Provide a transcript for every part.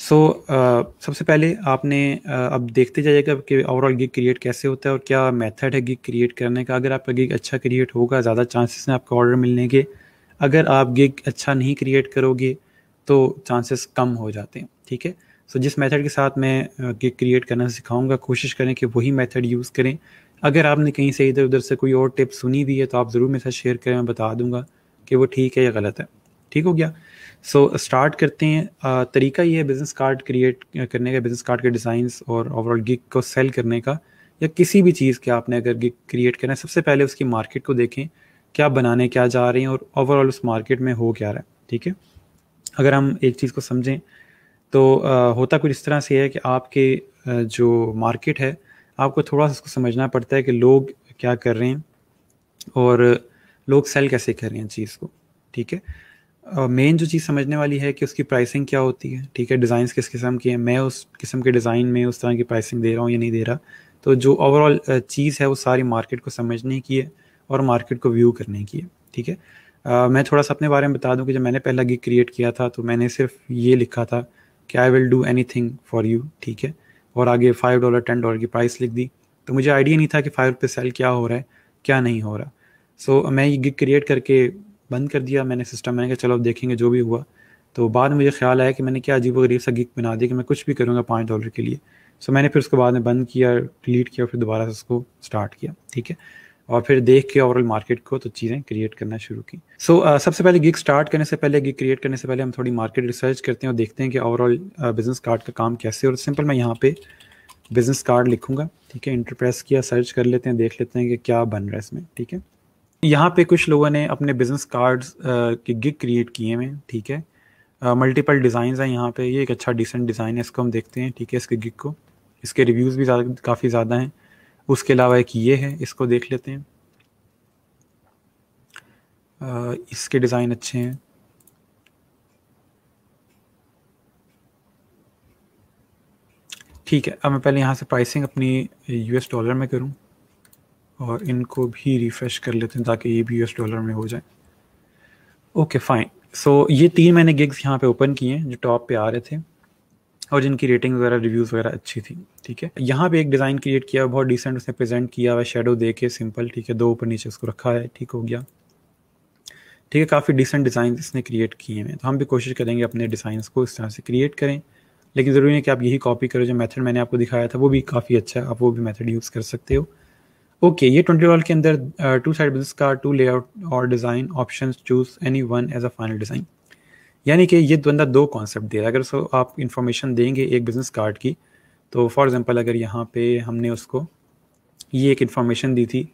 सो so, uh, सबसे पहले आपने uh, अब देखते जाइएगा कि ओवरऑल गिग क्रिएट कैसे होता है और क्या मेथड है गिग क्रिएट करने का अगर आपका गिग अच्छा क्रिएट होगा ज़्यादा चांसेस हैं आपको ऑर्डर मिलने के अगर आप गिग अच्छा नहीं क्रिएट करोगे तो चांसेस कम हो जाते हैं ठीक है सो so, जिस मेथड के साथ मैं गिग uh, क्रिएट करना सिखाऊंगा कोशिश करें कि वही मेथड यूज़ करें अगर आपने कहीं से इधर उधर से कोई और टिप सुनी भी है तो आप ज़रूर मेरे साथ शेयर करें मैं बता दूंगा कि वो ठीक है या गलत है ठीक हो गया सो so, स्टार्ट करते हैं तरीका ये है बिज़नेस कार्ड क्रिएट करने का बिज़नेस कार्ड के डिज़ाइंस और ओवरऑल गिग को सेल करने का या किसी भी चीज़ के आपने अगर गिग क्रिएट करना है सबसे पहले उसकी मार्केट को देखें क्या बनाने क्या जा रहे हैं और ओवरऑल उस मार्केट में हो क्या रहा है ठीक है अगर हम एक चीज़ को समझें तो आ, होता कुछ इस तरह से है कि आपके जो मार्केट है आपको थोड़ा सा उसको समझना पड़ता है कि लोग क्या कर रहे हैं और लोग सेल कैसे कर रहे हैं चीज़ को ठीक है मेन जो चीज़ समझने वाली है कि उसकी प्राइसिंग क्या होती है ठीक है डिज़ाइन किस किस्म के हैं मैं उस किस्म के डिज़ाइन में उस तरह की प्राइसिंग दे रहा हूँ या नहीं दे रहा तो जो ओवरऑल चीज़ है वो सारी मार्केट को समझने की है और मार्केट को व्यू करने की है ठीक है मैं थोड़ा सा अपने बारे में बता दूँ कि जब मैंने पहला गिग क्रिएट किया था तो मैंने सिर्फ ये लिखा था कि I will do anything for you ठीक है और आगे फाइव डॉलर टेन डॉलर की प्राइस लिख दी तो मुझे आइडिया नहीं था कि फाइव रुपये सेल क्या हो रहा है क्या नहीं हो रहा सो so, मैं ये गिग क्रिएट करके बंद कर दिया मैंने सिस्टम मैंने कहा चलो अब देखेंगे जो भी हुआ तो बाद में मुझे ख्याल आया कि मैंने क्या अजीब गरीब सा गिक बना दिया कि मैं कुछ भी करूँगा पाँच डॉलर के लिए सो मैंने फिर उसको बाद में बंद किया डिलीट किया फिर दोबारा से उसको स्टार्ट किया ठीक है और फिर देख के ओवरऑल मार्केट को तो चीज़ें क्रिएट करना शुरू की सो so, uh, सबसे पहले गिग स्टार्ट करने से पहले गिग क्रिएट करने से पहले हम थोड़ी मार्केट रिसर्च करते हैं और देखते हैं कि ओवरऑल बिजनेस कार्ड का काम कैसे और सिंपल मैं यहाँ पे बिजनेस कार्ड लिखूंगा ठीक है इंटरप्रेस किया सर्च कर लेते हैं देख लेते हैं कि क्या बन रहा है इसमें ठीक है यहाँ पे कुछ लोगों ने अपने बिजनेस कार्ड्स के गिग क्रिएट किए हुए ठीक है मल्टीपल डिज़ाइन हैं यहाँ पे ये एक अच्छा डिसेंट डिज़ाइन है इसको हम देखते हैं ठीक है इसके गिग को इसके रिव्यूज़ भी ज़्यादा काफ़ी ज़्यादा हैं उसके अलावा एक ये है इसको देख लेते हैं आ, इसके डिज़ाइन अच्छे हैं ठीक है अब मैं पहले यहाँ से प्राइसिंग अपनी यूएस डॉलर में करूँ और इनको भी रिफ्रेश कर लेते हैं ताकि ये भी यूएस डॉलर में हो जाए ओके फाइन सो ये तीन मैंने गिग्स यहाँ पे ओपन किए हैं जो टॉप पे आ रहे थे और जिनकी रेटिंग वगैरह रिव्यूज़ वगैरह अच्छी थी ठीक है यहाँ पे एक डिज़ाइन क्रिएट किया बहुत डिसेंट उसने प्रेजेंट किया हुआ शेडो दे के सिंपल ठीक है दो ऊपर नीचे उसको रखा है ठीक हो गया ठीक है काफ़ी डिसेंट डिज़ाइन इसने क्रिएट किए हैं तो हम भी कोशिश करेंगे अपने डिज़ाइन को इस तरह से क्रिएट करें लेकिन ज़रूरी है कि आप यही कॉपी करो जो मेथड मैंने आपको दिखाया था वो भी काफ़ी अच्छा है आप वो भी मेथड यूज़ कर सकते हो ओके ये ट्वेंटी डॉलर के अंदर टू साइड बिजनेस का टू लेआउट और design option choose any one as a final design यानी कि ये बंदा दो कॉन्सेप्ट दे रहा है अगर उसको आप इंफॉर्मेशन देंगे एक बिज़नेस कार्ड की तो फॉर एग्ज़ाम्पल अगर यहाँ पे हमने उसको ये एक इन्फॉर्मेशन दी थी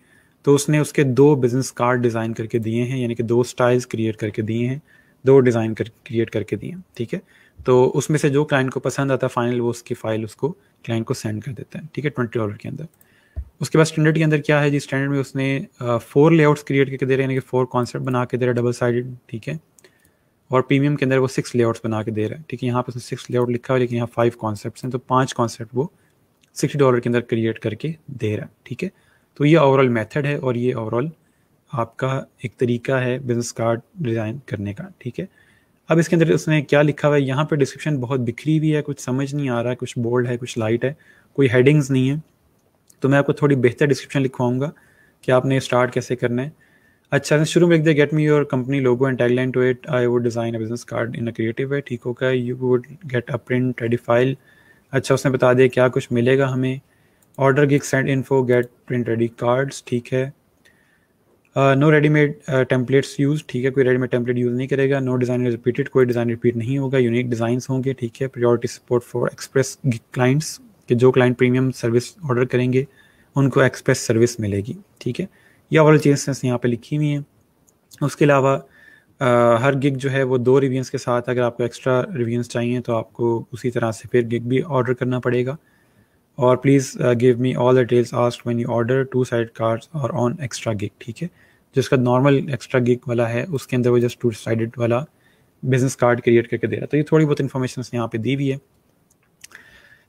तो उसने उसके दो बिज़नेस कार्ड डिज़ाइन करके दिए हैं यानी कि दो स्टाइल्स क्रिएट करके दिए हैं दो डिज़ाइन कर क्रिएट करके दिए हैं ठीक है तो उसमें से जो क्लाइंट को पसंद आता है फाइनल वो उसकी फ़ाइल उसको क्लाइंट को सेंड कर देता है ठीक है ट्वेंटी डॉलर के अंदर उसके बाद स्टैंडर्ड के अंदर क्या है जी स्टैंडर्ड में उसने फोर लेआउट्स क्रिएट करके दे रहे हैं यानी कि फोर कॉन्सेप्ट बना के दे रहा है डबल साइडेड ठीक है और प्रीमियम के अंदर वो सिक्स लेआउट्स बना के दे रहा है ठीक है यहाँ पर उसने सिक्स लेआउट लिखा है लेकिन यहाँ फाइव कॉन्सेप्ट हैं तो पाँच कॉन्सेप्ट वो सिक्सटी डॉलर के अंदर क्रिएट करके दे रहा है ठीक है तो ये ओवरऑल मेथड है और ये ओवरऑल आपका एक तरीका है बिजनेस कार्ड डिज़ाइन करने का ठीक है अब इसके अंदर उसने क्या लिखा हुआ है यहाँ पर डिस्क्रिप्शन बहुत बिखरी हुई है कुछ समझ नहीं आ रहा है कुछ बोल्ड है कुछ लाइट है कोई हेडिंग्स नहीं है तो मैं आपको थोड़ी बेहतर डिस्क्रिप्शन लिखवाऊंगा कि आपने स्टार्ट कैसे करना है अच्छा तो शुरू में लिख दे get me your company logo and tagline to it I would design a business card in a creative way ठीक होगा you would get a print ready file अच्छा उसने बता दिया क्या कुछ मिलेगा हमें order gig send info get print ready cards ठीक है नो रेडीमेड टेम्पलेट्स यूज ठीक है कोई रेडीमेड टेम्पलेट यूज़ नहीं करेगा नो डिज़ाइन रिपीटेड कोई डिज़ाइन रिपीट नहीं होगा यूनिक डिज़ाइंस होंगे ठीक है priority support for express clients कि जो क्लाइंट प्रीमियम सर्विस ऑर्डर करेंगे उनको एक्सप्रेस सर्विस मिलेगी ठीक है ये ऑल चेंजेस यहाँ पे लिखी हुई हैं उसके अलावा हर गिग जो है वो दो रिव्यूज़ के साथ अगर आपको एक्स्ट्रा रिव्यूज़ चाहिए तो आपको उसी तरह से फिर गिग भी ऑर्डर करना पड़ेगा और please give me all the details ask when you order two side cards और ऑन एक्स्ट्रा गिग ठीक है जिसका नॉर्मल एक्स्ट्रा गिग वाला है उसके अंदर वो जस्ट टू साइड वाला बिजनेस कार्ड क्रिएट करके दे रहा है तो ये थोड़ी बहुत इन्फॉर्मेशन यहाँ पे दी हुई है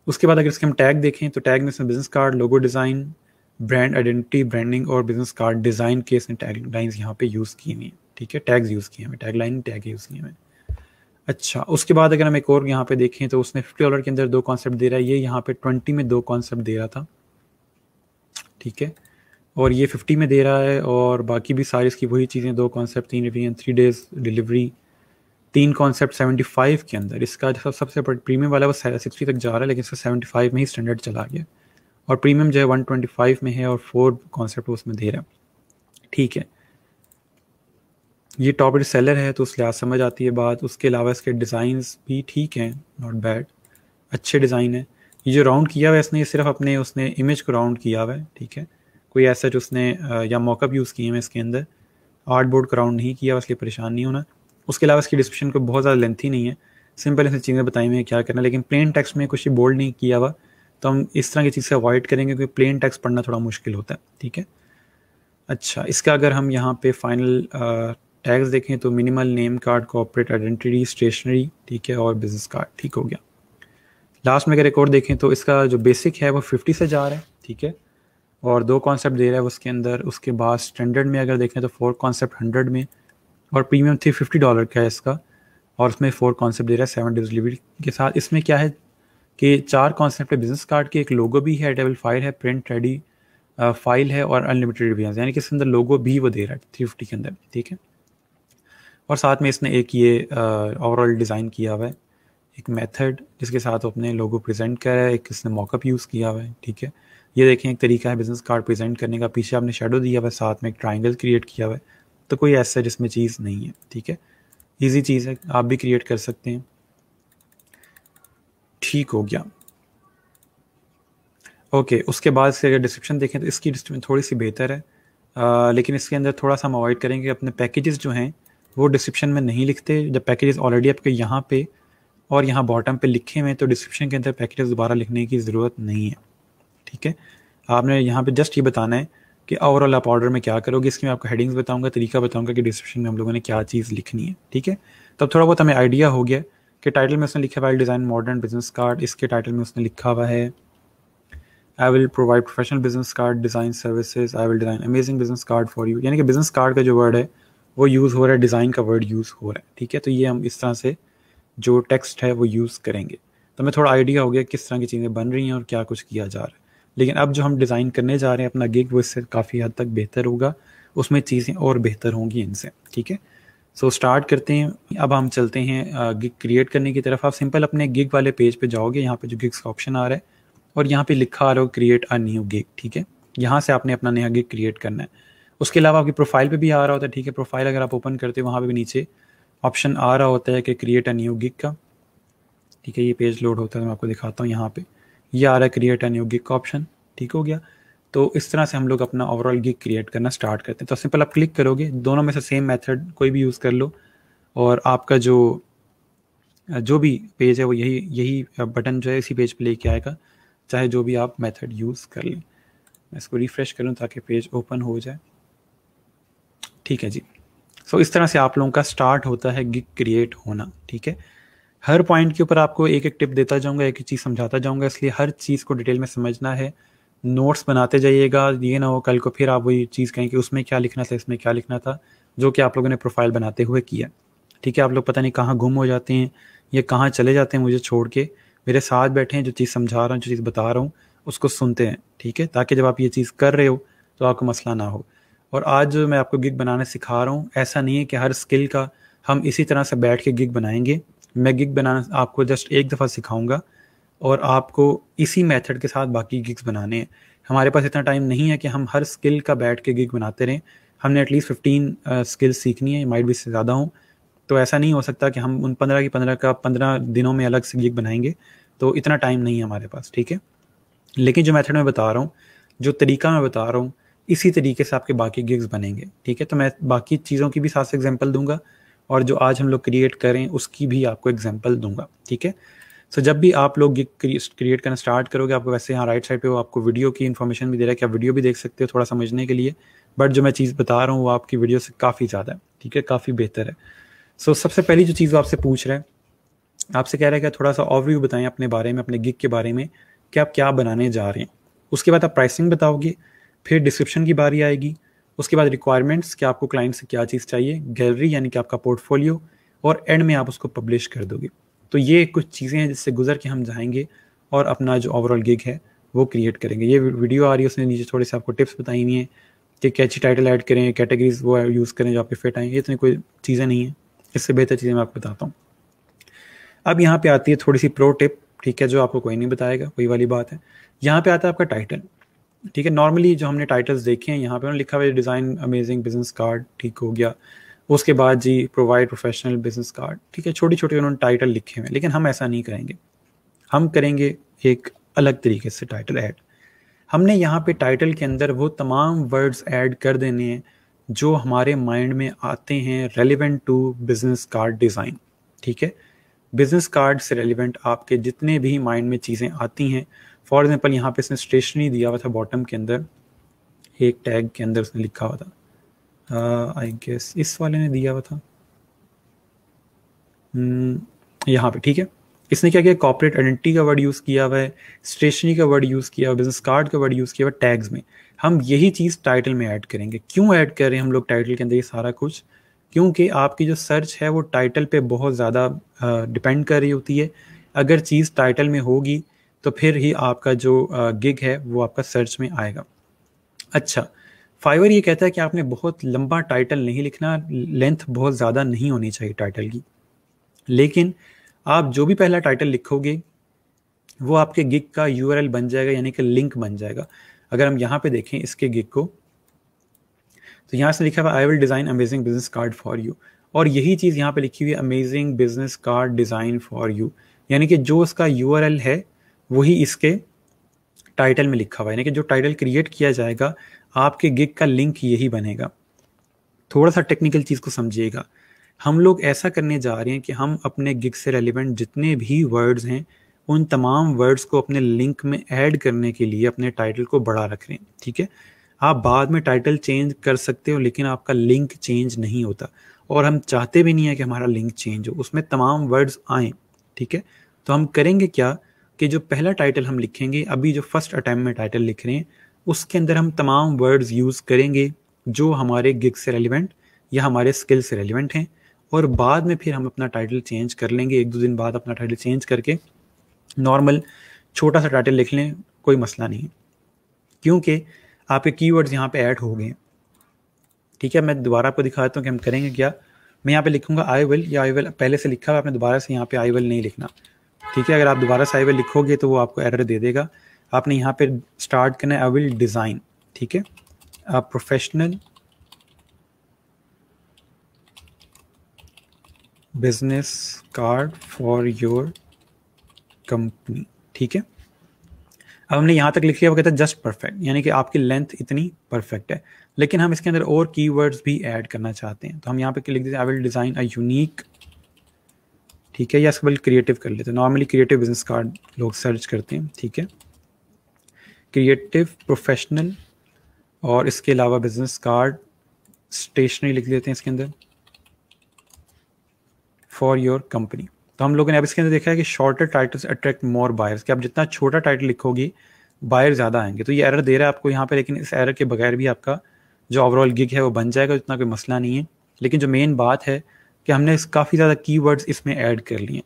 उसके बाद अगर इसके हम टैग देखें तो टैग में इसमें business card logo design brand identity branding और बिजनेस कार्ड डिज़ाइन के इसने टैग लाइन्स यहाँ पे यूज़ की हुई हैं ठीक है टैग्स यूज़ किए हमें टैग लाइन टैग यूज़ किए हमें अच्छा उसके बाद अगर हम एक और यहाँ पे देखें तो उसने फिफ्टी डॉलर के अंदर दो कॉन्सेप्ट दे रहा है ये यहाँ पे ट्वेंटी में दो कॉन्सेप्ट दे रहा था ठीक है और ये फिफ्टी में दे रहा है और बाकी भी सारी इसकी वही चीज़ें दो कॉन्सेप्ट तीन रिव्यू थ्री डेज डिलीवरी तीन कॉन्सेप्ट 75 के अंदर इसका जो सबसे प्रीमियम वाला वो सिक्सटी तक जा रहा है लेकिन इसका 75 में ही स्टैंडर्ड चला गया और प्रीमियम जो है फाइव में है और फोर कॉन्सेप्ट उसमें दे रहा है ठीक है ये टॉप एड सेलर है तो उस लिहाज समझ आती है बात उसके अलावा इसके डिज़ाइन भी ठीक हैं नॉट बैड अच्छे डिज़ाइन है ये जो राउंड किया हुआ है इसने सिर्फ अपने उसने इमेज को राउंड किया हुआ है ठीक है कोई ऐसा जो उसने या मॉकअप यूज़ किए हैं इसके अंदर आर्ट बोर्ड को राउंड नहीं किया इसलिए परेशान नहीं होना उसके अलावा इसकी डिस्क्रिप्शन को बहुत ज़्यादा लेंथी नहीं है सिंपल ऐसी चीज़ें बताई हुई हैं क्या करना लेकिन प्लेन टैक्स में कुछ बोल्ड नहीं किया हुआ तो हम इस तरह की चीज़ से अवॉइड करेंगे क्योंकि प्लेन टैक्स पढ़ना थोड़ा मुश्किल होता है ठीक है अच्छा इसका अगर हम यहाँ पे फाइनल टैक्स देखें तो minimal name card corporate identity stationery ठीक है और बिजनेस कार्ड ठीक हो गया लास्ट में अगर रिकॉर्ड देखें तो इसका जो बेसिक है वो फिफ्टी से जा रहा है ठीक है और दो कॉन्सेप्ट दे रहा है उसके अंदर उसके बाद स्टैंडर्ड में अगर देखें तो फोर कॉन्सेप्ट हंड्रेड में और प्रीमियम थ्री फिफ्टी डॉलर का है इसका और उसमें फोर कॉन्सेप्ट दे रहा है सेवन डेज डिलीवरी के साथ इसमें क्या है कि चार कॉन्सेप्ट है बिजनेस कार्ड के एक लोगो भी है एडेबल फाइल है प्रिंट रेडी फाइल है और अनलिमिटेड भी है यानी कि इसके अंदर लोगो भी वो दे रहा है थ्री फिफ्टी के अंदर ठीक है और साथ में इसने एक ये ओवरऑल डिज़ाइन किया हुआ है एक मेथड जिसके साथ वो अपने लोगो प्रेजेंट रहा है एक इसने मॉकअप यूज़ किया हुआ है ठीक है ये देखें एक तरीका है बिज़नेस कार्ड प्रेजेंट करने का पीछे आपने शेडो दिया हुआ है साथ में एक ट्राइंगल क्रिएट किया हुआ है तो कोई ऐसा जिसमें चीज़ नहीं है ठीक है ईजी चीज़ है आप भी क्रिएट कर सकते हैं ठीक हो गया ओके okay, उसके बाद से अगर डिस्क्रिप्शन देखें तो इसकी डिस्क्रिप्शन थोड़ी सी बेहतर है आ, लेकिन इसके अंदर थोड़ा सा हम अवॉइड करेंगे अपने पैकेजेस जो हैं वो डिस्क्रिप्शन में नहीं लिखते जब पैकेजेस ऑलरेडी आपके यहाँ पे और यहाँ बॉटम पे लिखे हुए हैं तो डिस्क्रिप्शन के अंदर पैकेजेस दोबारा लिखने की ज़रूरत नहीं है ठीक है आपने यहाँ पे जस्ट ये बताना है कि ओवरऑल आप ऑर्डर में क्या करोगे इसके मैं आपको हेडिंग्स बताऊंगा तरीका बताऊंगा कि डिस्क्रिप्शन में हम लोगों ने क्या चीज़ लिखनी है ठीक है तब तो थोड़ा बहुत हमें आइडिया हो गया कि टाइटल में उसने लिखा हुआ है डिज़ाइन मॉडर्न बिजनेस कार्ड इसके टाइटल में उसने लिखा हुआ है I will provide professional business card design services I will design amazing business card for you यानी कि बिजनेस कार्ड का जो वर्ड है वो यूज़ हो रहा है डिज़ाइन का वर्ड यूज़ हो रहा है ठीक है तो ये हम इस तरह से जो टेक्स्ट है वो यूज़ करेंगे तो हमें थोड़ा आइडिया हो गया किस तरह की चीज़ें बन रही हैं और क्या कुछ किया जा रहा है लेकिन अब जो हम डिज़ाइन करने जा रहे हैं अपना गिग वो इससे काफ़ी हद तक बेहतर होगा उसमें चीज़ें और बेहतर होंगी इनसे ठीक है सो so, स्टार्ट करते हैं अब हम चलते हैं गिग क्रिएट करने की तरफ आप सिंपल अपने गिग वाले पेज पे जाओगे यहाँ पे जो गिग्स का ऑप्शन आ रहा है और यहाँ पे लिखा आ रहा हो क्रिएट अ न्यू गिग ठीक है यहाँ से आपने अपना नया गिग क्रिएट करना है उसके अलावा आपकी प्रोफाइल पे भी आ रहा होता है ठीक है प्रोफाइल अगर आप ओपन करते हो वहाँ पर भी नीचे ऑप्शन आ रहा होता है कि क्रिएट अ न्यू गिग का ठीक है ये पेज लोड होता है मैं आपको दिखाता हूँ यहाँ पर ये आ रहा है क्रिएट एन न्यू गिग का ऑप्शन ठीक हो गया तो इस तरह से हम लोग अपना ओवरऑल गिग क्रिएट करना स्टार्ट करते हैं तो सिंपल आप क्लिक करोगे दोनों में से सेम मेथड कोई भी यूज़ कर लो और आपका जो जो भी पेज है वो यही यही बटन जो है इसी पेज पे लेके आएगा चाहे जो भी आप मेथड यूज़ कर लें मैं इसको रिफ़्रेश करूँ ताकि पेज ओपन हो जाए ठीक है जी सो so, इस तरह से आप लोगों का स्टार्ट होता है गिग क्रिएट होना ठीक है हर पॉइंट के ऊपर आपको एक एक टिप देता जाऊंगा एक एक चीज़ समझाता जाऊंगा इसलिए हर चीज़ को डिटेल में समझना है नोट्स बनाते जाइएगा ये ना हो कल को फिर आप वही चीज़ कहें कि उसमें क्या लिखना था इसमें क्या लिखना था जो कि आप लोगों ने प्रोफाइल बनाते हुए किया ठीक है आप लोग पता नहीं कहाँ गुम हो जाते हैं या कहाँ चले जाते हैं मुझे छोड़ के मेरे साथ बैठे हैं जो चीज़ समझा रहा हूँ जो चीज़ बता रहा हूँ उसको सुनते हैं ठीक है ताकि जब आप ये चीज़ कर रहे हो तो आपको मसला ना हो और आज जो मैं आपको गिग बनाना सिखा रहा हूँ ऐसा नहीं है कि हर स्किल का हम इसी तरह से बैठ के गिग बनाएंगे मैं गिग बनाना आपको जस्ट एक दफ़ा सिखाऊंगा और आपको इसी मेथड के साथ बाकी गिग्स बनाने हैं हमारे पास इतना टाइम नहीं है कि हम हर स्किल का बैठ के गिग बनाते रहें हमने एटलीस्ट फिफ्टीन स्किल्स सीखनी है माइट भी से ज़्यादा हों तो ऐसा नहीं हो सकता कि हम उन पंद्रह की पंद्रह का पंद्रह दिनों में अलग से गिग बनाएंगे तो इतना टाइम नहीं है हमारे पास ठीक है लेकिन जो मेथड मैं बता रहा हूँ जो तरीका मैं बता रहा हूँ इसी तरीके से आपके बाकी गिग्स बनेंगे ठीक है तो मैं बाकी चीज़ों की भी साथ से एग्जाम्पल दूंगा और जो आज हम लोग क्रिएट करें उसकी भी आपको एग्जाम्पल दूंगा ठीक है सो जब भी आप लोग ये क्रिएट करना स्टार्ट करोगे आपको वैसे यहाँ राइट साइड पे वो आपको वीडियो की इन्फॉर्मेशन भी दे रहा है कि आप वीडियो भी देख सकते हो थोड़ा समझने के लिए बट जो मैं चीज़ बता रहा हूँ वो आपकी वीडियो से काफ़ी ज़्यादा है ठीक है काफ़ी बेहतर है सो so, सबसे पहली जो चीज़ वो आपसे पूछ रहा है आपसे कह रहा है कि थोड़ा सा ओवरव्यू बताएं अपने बारे में अपने गिग के बारे में कि आप क्या बनाने जा रहे हैं उसके बाद आप प्राइसिंग बताओगे फिर डिस्क्रिप्शन की बारी आएगी उसके बाद रिक्वायरमेंट्स कि आपको क्लाइंट से क्या चीज़ चाहिए गैलरी यानी कि आपका पोर्टफोलियो और एंड में आप उसको पब्लिश कर दोगे तो ये कुछ चीज़ें हैं जिससे गुजर के हम जाएंगे और अपना जो ओवरऑल गिग है वो क्रिएट करेंगे ये वीडियो आ रही है उसने नीचे थोड़े से आपको टिप्स बताई हुई हैं कि कैची टाइटल ऐड करें कैटेगरीज वो यूज़ करें जो आपके फिट आएँ ये इतनी कोई चीज़ें नहीं हैं इससे बेहतर चीज़ें मैं आपको बताता हूँ अब यहाँ पे आती है थोड़ी सी प्रो टिप ठीक है जो आपको कोई नहीं बताएगा वही वाली बात है यहाँ पे आता है आपका टाइटल ठीक है नॉर्मली जो हमने टाइटल्स देखे हैं यहाँ पे उन्होंने लिखा हुआ है डिज़ाइन अमेजिंग बिजनेस कार्ड ठीक हो गया उसके बाद जी प्रोवाइड प्रोफेशनल बिजनेस कार्ड ठीक है छोटी छोटे उन्होंने टाइटल लिखे हुए लेकिन हम ऐसा नहीं करेंगे हम करेंगे एक अलग तरीके से टाइटल ऐड हमने यहाँ पे टाइटल के अंदर वो तमाम वर्ड्स ऐड कर देने हैं जो हमारे माइंड में आते हैं relevant to business card design ठीक है बिजनेस कार्ड से रेलिवेंट आपके जितने भी माइंड में चीज़ें आती हैं फॉर एग्जाम्पल यहाँ पे इसने स्टेशनरी दिया हुआ था बॉटम के अंदर एक टैग के अंदर उसने लिखा हुआ था आई uh, गेस इस वाले ने दिया हुआ था hmm, यहाँ पे ठीक है इसने क्या किया कॉपरेट आइडेंटिटी का वर्ड यूज़ किया हुआ है स्टेशनरी का वर्ड यूज़ किया हुआ बिजनेस कार्ड का वर्ड यूज़ किया हुआ टैग्स में हम यही चीज़ टाइटल में ऐड करेंगे क्यों ऐड कर रहे हैं हम लोग टाइटल के अंदर ये सारा कुछ क्योंकि आपकी जो सर्च है वो टाइटल पे बहुत ज़्यादा डिपेंड uh, कर रही होती है अगर चीज़ टाइटल में होगी तो फिर ही आपका जो गिग है वो आपका सर्च में आएगा अच्छा फाइवर ये कहता है कि आपने बहुत लंबा टाइटल नहीं लिखना लेंथ बहुत ज़्यादा नहीं होनी चाहिए टाइटल की लेकिन आप जो भी पहला टाइटल लिखोगे वो आपके गिग का यू बन जाएगा यानी कि लिंक बन जाएगा अगर हम यहाँ पे देखें इसके गिग को तो यहाँ से लिखा हुआ I will design amazing business card for you और यही चीज़ यहाँ पे लिखी हुई है amazing business card design for you यानी कि जो उसका यू है वही इसके टाइटल में लिखा हुआ है यानी कि जो टाइटल क्रिएट किया जाएगा आपके गिग का लिंक यही बनेगा थोड़ा सा टेक्निकल चीज़ को समझिएगा हम लोग ऐसा करने जा रहे हैं कि हम अपने गिग से रेलिवेंट जितने भी वर्ड्स हैं उन तमाम वर्ड्स को अपने लिंक में ऐड करने के लिए अपने टाइटल को बढ़ा रख रहे हैं ठीक है आप बाद में टाइटल चेंज कर सकते हो लेकिन आपका लिंक चेंज नहीं होता और हम चाहते भी नहीं है कि हमारा लिंक चेंज हो उसमें तमाम वर्ड्स आएँ ठीक है तो हम करेंगे क्या कि जो पहला टाइटल हम लिखेंगे अभी जो फर्स्ट अटैम्प में टाइटल लिख रहे हैं उसके अंदर हम तमाम वर्ड्स यूज़ करेंगे जो हमारे गिग से रेलिवेंट या हमारे स्किल से रेलिवेंट हैं और बाद में फिर हम अपना टाइटल चेंज कर लेंगे एक दो दिन बाद अपना टाइटल चेंज करके नॉर्मल छोटा सा टाइटल लिख लें कोई मसला नहीं क्योंकि आपके की वर्ड्स यहाँ पे ऐड हो गए ठीक है मैं दोबारा आपको दिखाता हूँ कि हम करेंगे क्या मैं यहाँ पे लिखूंगा आई विल या आई विल पहले से लिखा हुआ आपने दोबारा से यहाँ पे आई विल नहीं लिखना ठीक है अगर आप दोबारा साइवर लिखोगे तो वो आपको एरर दे देगा आपने यहाँ पे स्टार्ट करना है आई विल डिज़ाइन ठीक है आप professional business card for your company ठीक है अब हमने यहाँ तक लिख लिया वो कहता है जस्ट परफेक्ट यानी कि आपकी लेंथ इतनी परफेक्ट है लेकिन हम इसके अंदर और कीवर्ड्स भी ऐड करना चाहते हैं तो हम यहाँ पे लिख देते हैं I will design a unique ठीक है या इसके बल्कि क्रिएटिव कर लेते हैं नॉर्मली क्रिएटिव बिजनेस कार्ड लोग सर्च करते हैं ठीक है क्रिएटिव प्रोफेशनल और इसके अलावा बिजनेस कार्ड स्टेशनरी लिख लेते हैं इसके अंदर फॉर योर कंपनी तो हम लोगों ने अब इसके अंदर देखा है कि shorter titles attract more buyers कि आप जितना छोटा टाइटल लिखोगी बायर ज़्यादा आएंगे तो ये एरर दे रहा है आपको यहाँ पे लेकिन इस एरर के बगैर भी आपका जो ओवरऑल गिग है वो बन जाएगा इतना कोई मसला नहीं है लेकिन जो मेन बात है कि हमने काफ़ी ज़्यादा कीवर्ड्स इसमें ऐड कर लिए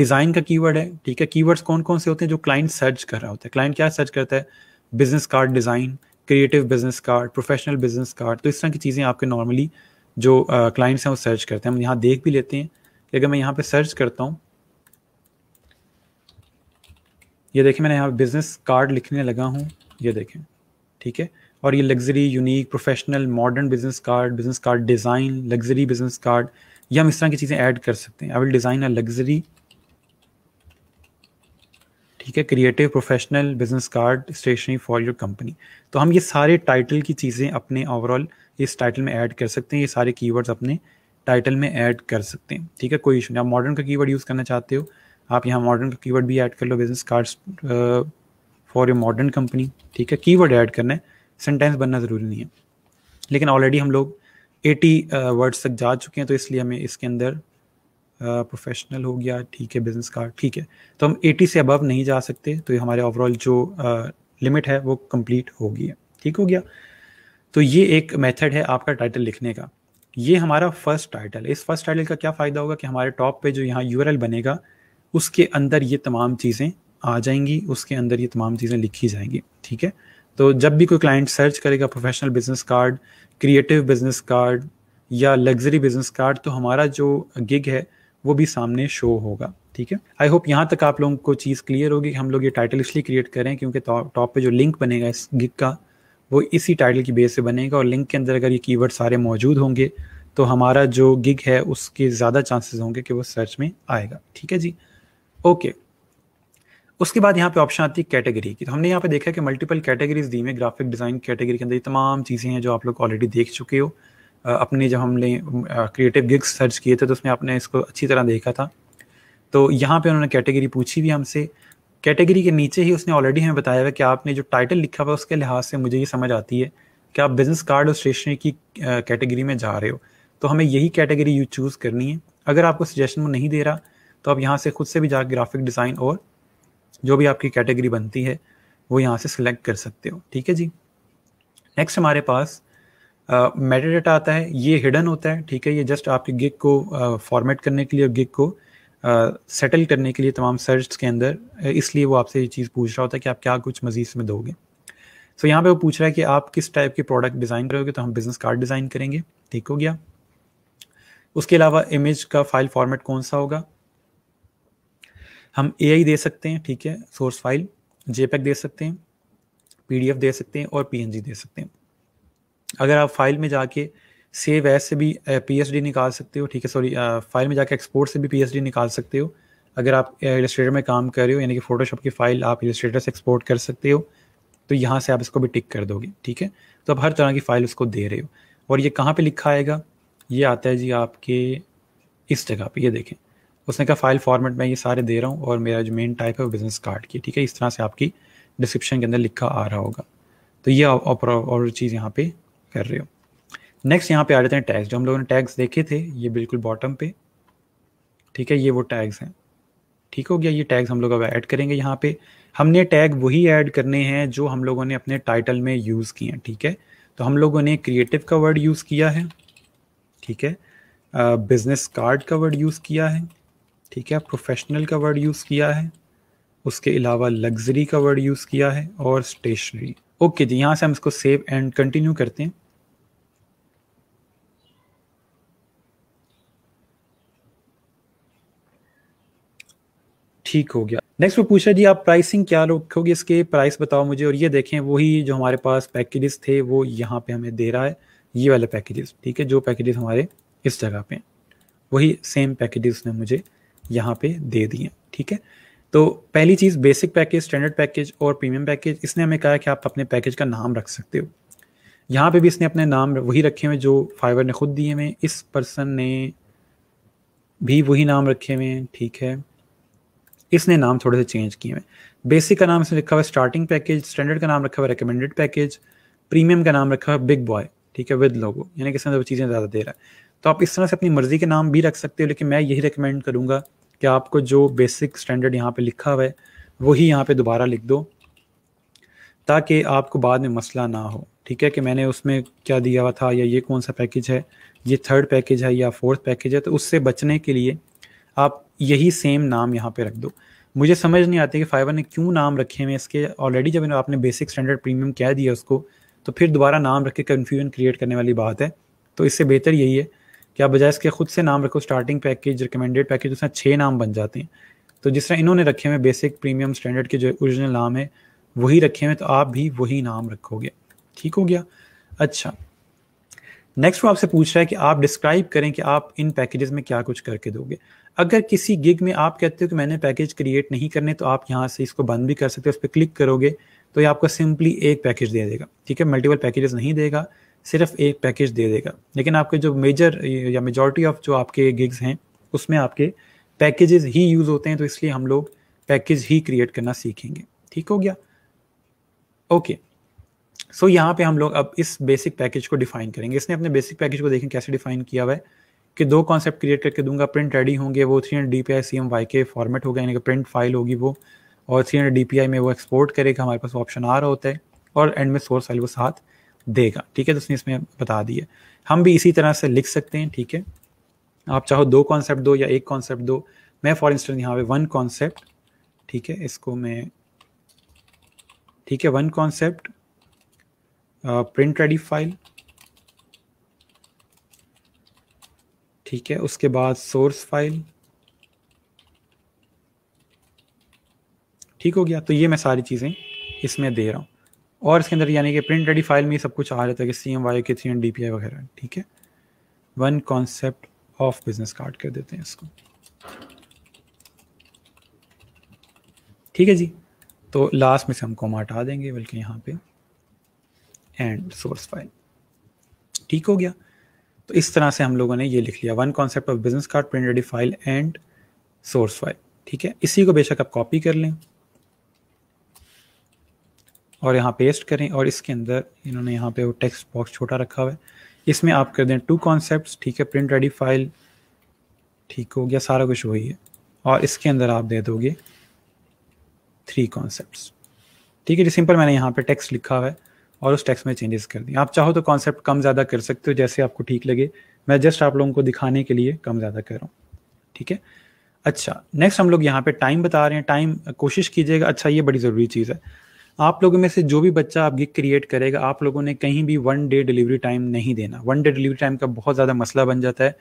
डिज़ाइन का कीवर्ड है ठीक है कीवर्ड्स कौन कौन से होते हैं जो क्लाइंट सर्च कर रहा होता है क्लाइंट क्या सर्च करता है business card design creative business card professional business card तो इस तरह की चीज़ें आपके नॉर्मली जो क्लाइंट्स हैं वो सर्च करते हैं हम यहाँ देख भी लेते हैं कि अगर मैं यहाँ पर सर्च करता हूँ ये देखें मैंने यहाँ बिजनेस कार्ड लिखने लगा हूँ ये देखें ठीक है और ये luxury unique professional modern business card business card design luxury business card या हम इस तरह की चीज़ें ऐड कर सकते हैं I will design a luxury ठीक है creative professional business card stationery for your company तो हम ये सारे टाइटल की चीज़ें अपने ओवरऑल इस टाइटल में ऐड कर सकते हैं ये सारे कीवर्ड्स अपने टाइटल में ऐड कर सकते हैं ठीक है कोई इशू नहीं आप मॉडर्न का कीवर्ड यूज़ करना चाहते हो आप यहाँ मॉडर्न का कीवर्ड भी ऐड कर लो business cards for your modern company ठीक है कीवर्ड ऐड करना है सेंटेंस बनना ज़रूरी नहीं है लेकिन ऑलरेडी हम लोग एटी वर्ड्स तक जा चुके हैं तो इसलिए हमें इसके अंदर प्रोफेशनल हो गया ठीक है बिजनेस कार्ड ठीक है तो हम एटी से अबव नहीं जा सकते तो हमारे ओवरऑल जो लिमिट है वो कंप्लीट होगी ठीक हो गया तो ये एक मेथड है आपका टाइटल लिखने का ये हमारा फर्स्ट टाइटल इस फर्स्ट टाइटल का क्या फ़ायदा होगा कि हमारे टॉप पे जो यहाँ यू बनेगा उसके अंदर ये तमाम चीज़ें आ जाएंगी उसके अंदर ये तमाम चीज़ें लिखी जाएंगी ठीक है तो जब भी कोई क्लाइंट सर्च करेगा professional business card creative business card या लग्जरी बिजनेस कार्ड तो हमारा जो गिग है वो भी सामने शो होगा ठीक है आई होप यहाँ तक आप लोगों को चीज़ क्लियर होगी कि हम लोग ये टाइटल इसलिए क्रिएट करें क्योंकि टॉप पे जो लिंक बनेगा इस गिग का वो इसी टाइटल की बेस से बनेगा और लिंक के अंदर अगर ये कीवर्ड सारे मौजूद होंगे तो हमारा जो गिग है उसके ज़्यादा चांसेस होंगे कि वो सर्च में आएगा ठीक है जी ओके उसके बाद यहाँ पे ऑप्शन आती है कैटेगरी की तो हमने यहाँ पे देखा कि मल्टीपल कैटेगरीज दी में ग्राफिक डिज़ाइन कैटेगरी के अंदर ये तमाम चीज़ें हैं जो आप लोग ऑलरेडी देख चुके हो अपने जब हमने क्रिएटिव गिग्स सर्च किए थे तो उसमें आपने इसको अच्छी तरह देखा था तो यहाँ पे उन्होंने कैटेगरी पूछी भी हमसे कैटेगरी के नीचे ही उसने ऑलरेडी हमें बताया हुआ कि आपने जो टाइटल लिखा हुआ उसके लिहाज से मुझे ये समझ आती है कि आप बिज़नेस कार्ड और स्टेशनरी की कैटेगरी में जा रहे हो तो हमें यही कैटेगरी यू चूज़ करनी है अगर आपको सजेशन वो नहीं दे रहा तो आप यहाँ से खुद से भी जाकर ग्राफिक डिज़ाइन और जो भी आपकी कैटेगरी बनती है वो यहाँ से सिलेक्ट कर सकते हो ठीक है जी नेक्स्ट हमारे पास मेटा uh, आता है ये हिडन होता है ठीक है ये जस्ट आपके गिग को फॉर्मेट uh, करने के लिए और गिग को सेटल uh, करने के लिए तमाम सर्च के अंदर इसलिए वो आपसे ये चीज़ पूछ रहा होता है कि आप क्या कुछ मजीद इसमें दोगे सो so, यहाँ पे वो पूछ रहा है कि आप किस टाइप के प्रोडक्ट डिज़ाइन करोगे तो हम बिज़नेस कार्ड डिज़ाइन करेंगे ठीक हो गया उसके अलावा इमेज का फाइल फॉर्मेट कौन सा होगा हम ए दे सकते हैं ठीक है सोर्स फाइल जे दे सकते हैं पी दे सकते हैं और पी दे सकते हैं अगर आप फाइल में जाके सेव एस से भी पी निकाल सकते हो ठीक है सॉरी फाइल में जाके एक्सपोर्ट से भी पी निकाल सकते हो अगर आप इलस्ट्रेटर में काम कर रहे हो यानी कि फोटोशॉप की फ़ाइल आप इलस्ट्रेटर से एक्सपोर्ट कर सकते हो तो यहाँ से आप इसको भी टिक कर दोगे ठीक है तो आप हर तरह की फ़ाइल उसको दे रहे हो और ये कहाँ पर लिखा आएगा ये आता है जी आपके इस जगह पर ये देखें उसने कहा फाइल फॉर्मेट में ये सारे दे रहा हूँ और मेरा जो मेन टाइप है वो बिजनेस कार्ड की ठीक है इस तरह से आपकी डिस्क्रिप्शन के अंदर लिखा आ रहा होगा तो ये और चीज़ यहाँ पे कर रहे हो नेक्स्ट यहाँ पे आ जाते हैं टैग्स जो हम लोगों ने टैग्स देखे थे ये बिल्कुल बॉटम पे ठीक है ये वो टैग्स हैं ठीक हो गया ये टैग्स हम लोग अब ऐड करेंगे यहाँ पे हमने टैग वही ऐड करने हैं जो हम लोगों ने अपने टाइटल में यूज़ किए हैं ठीक है तो हम लोगों ने क्रिएटिव का वर्ड यूज़ किया है ठीक है बिजनेस कार्ड का वर्ड यूज़ किया है ठीक है प्रोफेशनल का वर्ड यूज़ किया है उसके अलावा लग्जरी का वर्ड यूज़ किया है और स्टेशनरी ओके जी यहाँ से हम इसको सेव एंड कंटिन्यू करते हैं ठीक हो गया नेक्स्ट वो पूछा जी आप प्राइसिंग क्या रखोगे इसके प्राइस बताओ मुझे और ये देखें वही जो हमारे पास पैकेजेस थे वो यहाँ पे हमें दे रहा है ये वाले पैकेजेस ठीक है जो पैकेजेस हमारे इस जगह पे वही सेम पैकेजेस ने मुझे यहाँ पे दे दिए ठीक है तो पहली चीज़ बेसिक पैकेज स्टैंडर्ड पैकेज और प्रीमियम पैकेज इसने हमें कहा कि आप अपने पैकेज का नाम रख सकते हो यहाँ पे भी इसने अपने नाम वही रखे हुए जो फाइवर ने खुद दिए हुए इस पर्सन ने भी वही नाम रखे हुए हैं ठीक है इसने नाम थोड़े से चेंज किए हुए बेसिक का नाम इसने रखा हुआ स्टार्टिंग पैकेज स्टैंडर्ड का नाम रखा हुआ रिकमेंडेड पैकेज प्रीमियम का नाम रखा हुआ बिग बॉय ठीक है विद लोगो यानी कि इसमें चीज़ें ज़्यादा दे रहा है तो आप इस तरह से अपनी मर्ज़ी के नाम भी रख सकते हो लेकिन मैं यही रिकमेंड करूँगा कि आपको जो बेसिक स्टैंडर्ड यहाँ पर लिखा हुआ है वही यहाँ पर दोबारा लिख दो ताकि आपको बाद में मसला ना हो ठीक है कि मैंने उसमें क्या दिया हुआ था या ये कौन सा पैकेज है ये थर्ड पैकेज है या फोर्थ पैकेज है तो उससे बचने के लिए आप यही सेम नाम यहाँ पे रख दो मुझे समझ नहीं आती कि फ़ाइवर ने क्यों नाम रखे हुए इसके ऑलरेडी जब आपने बेसिक स्टैंडर्ड प्रीमियम कह दिया उसको तो फिर दोबारा नाम रख के कन्फ्यूजन क्रिएट करने वाली बात है तो इससे बेहतर यही है कि आप बजाय इसके खुद से नाम रखो स्टार्टिंग पैकेज रिकमेंडेड पैकेज उसमें छः नाम बन जाते हैं तो जिस तरह इन्होंने रखे हुए बेसिक प्रीमियम स्टैंडर्ड के जो ओरिजिनल नाम है वही रखे हुए तो आप भी वही नाम रखोगे ठीक हो गया अच्छा नेक्स्ट वो आपसे पूछ रहा है कि आप डिस्क्राइब करें कि आप इन पैकेजेस में क्या कुछ करके दोगे अगर किसी गिग में आप कहते हो कि मैंने पैकेज क्रिएट नहीं करने तो आप यहाँ से इसको बंद भी कर सकते हो उस पर क्लिक करोगे तो ये आपको सिंपली एक पैकेज दे देगा ठीक है मल्टीपल पैकेजेस नहीं देगा सिर्फ एक पैकेज दे देगा लेकिन आपके जो मेजर या मेजॉरिटी ऑफ जो आपके गिग्स हैं उसमें आपके पैकेजेस ही यूज़ होते हैं तो इसलिए हम लोग पैकेज ही क्रिएट करना सीखेंगे ठीक हो गया ओके सो यहाँ पे हम लोग अब इस बेसिक पैकेज को डिफाइन करेंगे इसने अपने बेसिक पैकेज को देखें कैसे डिफाइन किया हुआ है कि दो कॉन्सेप्ट क्रिएट करके दूंगा प्रिंट रेडी होंगे वो three hundred D P I C M Y K format होगा यानी कि प्रिंट फाइल होगी वो और three hundred D P I में वो एक्सपोर्ट करेगा हमारे पास ऑप्शन आ रहा होता है और एंड में सोर्स फाइल को साथ देगा ठीक है तो उसने इसमें बता दिया हम भी इसी तरह से लिख सकते हैं ठीक है आप चाहो दो कॉन्सेप्ट दो या एक कॉन्सेप्ट दो मैं फॉर इंस्टेंस यहाँ पे वन कॉन्सेप्ट ठीक है इसको मैं ठीक है one concept print ready file ठीक है उसके बाद सोर्स फाइल ठीक हो गया तो ये मैं सारी चीज़ें इसमें दे रहा हूँ और इसके अंदर यानी कि प्रिंट रेडी फाइल में सब कुछ आ जाता है कि C M Y K three hundred D P I वगैरह ठीक है one concept of business card कर देते हैं इसको ठीक है जी तो लास्ट में से हम कोमा हटा देंगे बल्कि यहाँ पे एंड सोर्स फाइल ठीक हो गया तो इस तरह से हम लोगों ने ये लिख लिया one concept of business card print ready file and source file ठीक है इसी को बेशक आप कॉपी कर लें और यहाँ पेस्ट करें और इसके अंदर इन्होंने यहाँ पे वो टेक्स्ट बॉक्स छोटा रखा हुआ है इसमें आप कर दें टू कॉन्सेप्ट ठीक है प्रिंट रेडी फाइल ठीक हो गया सारा कुछ वही है और इसके अंदर आप दे दोगे थ्री कॉन्सेप्ट ठीक है जी सिंपल मैंने यहाँ पे टेक्स्ट लिखा हुआ है और उस टेक्स्ट में चेंजेस कर दिए आप चाहो तो कॉन्सेप्ट कम ज़्यादा कर सकते हो जैसे आपको ठीक लगे मैं जस्ट आप लोगों को दिखाने के लिए कम ज़्यादा कर रहा हूँ ठीक है अच्छा नेक्स्ट हम लोग यहाँ पे टाइम बता रहे हैं टाइम कोशिश कीजिएगा अच्छा ये बड़ी ज़रूरी चीज़ है आप लोगों में से जो भी बच्चा आप गिग क्रिएट करेगा आप लोगों ने कहीं भी वन डे डिलीवरी टाइम नहीं देना वन डे डिलीवरी टाइम का बहुत ज़्यादा मसला बन जाता है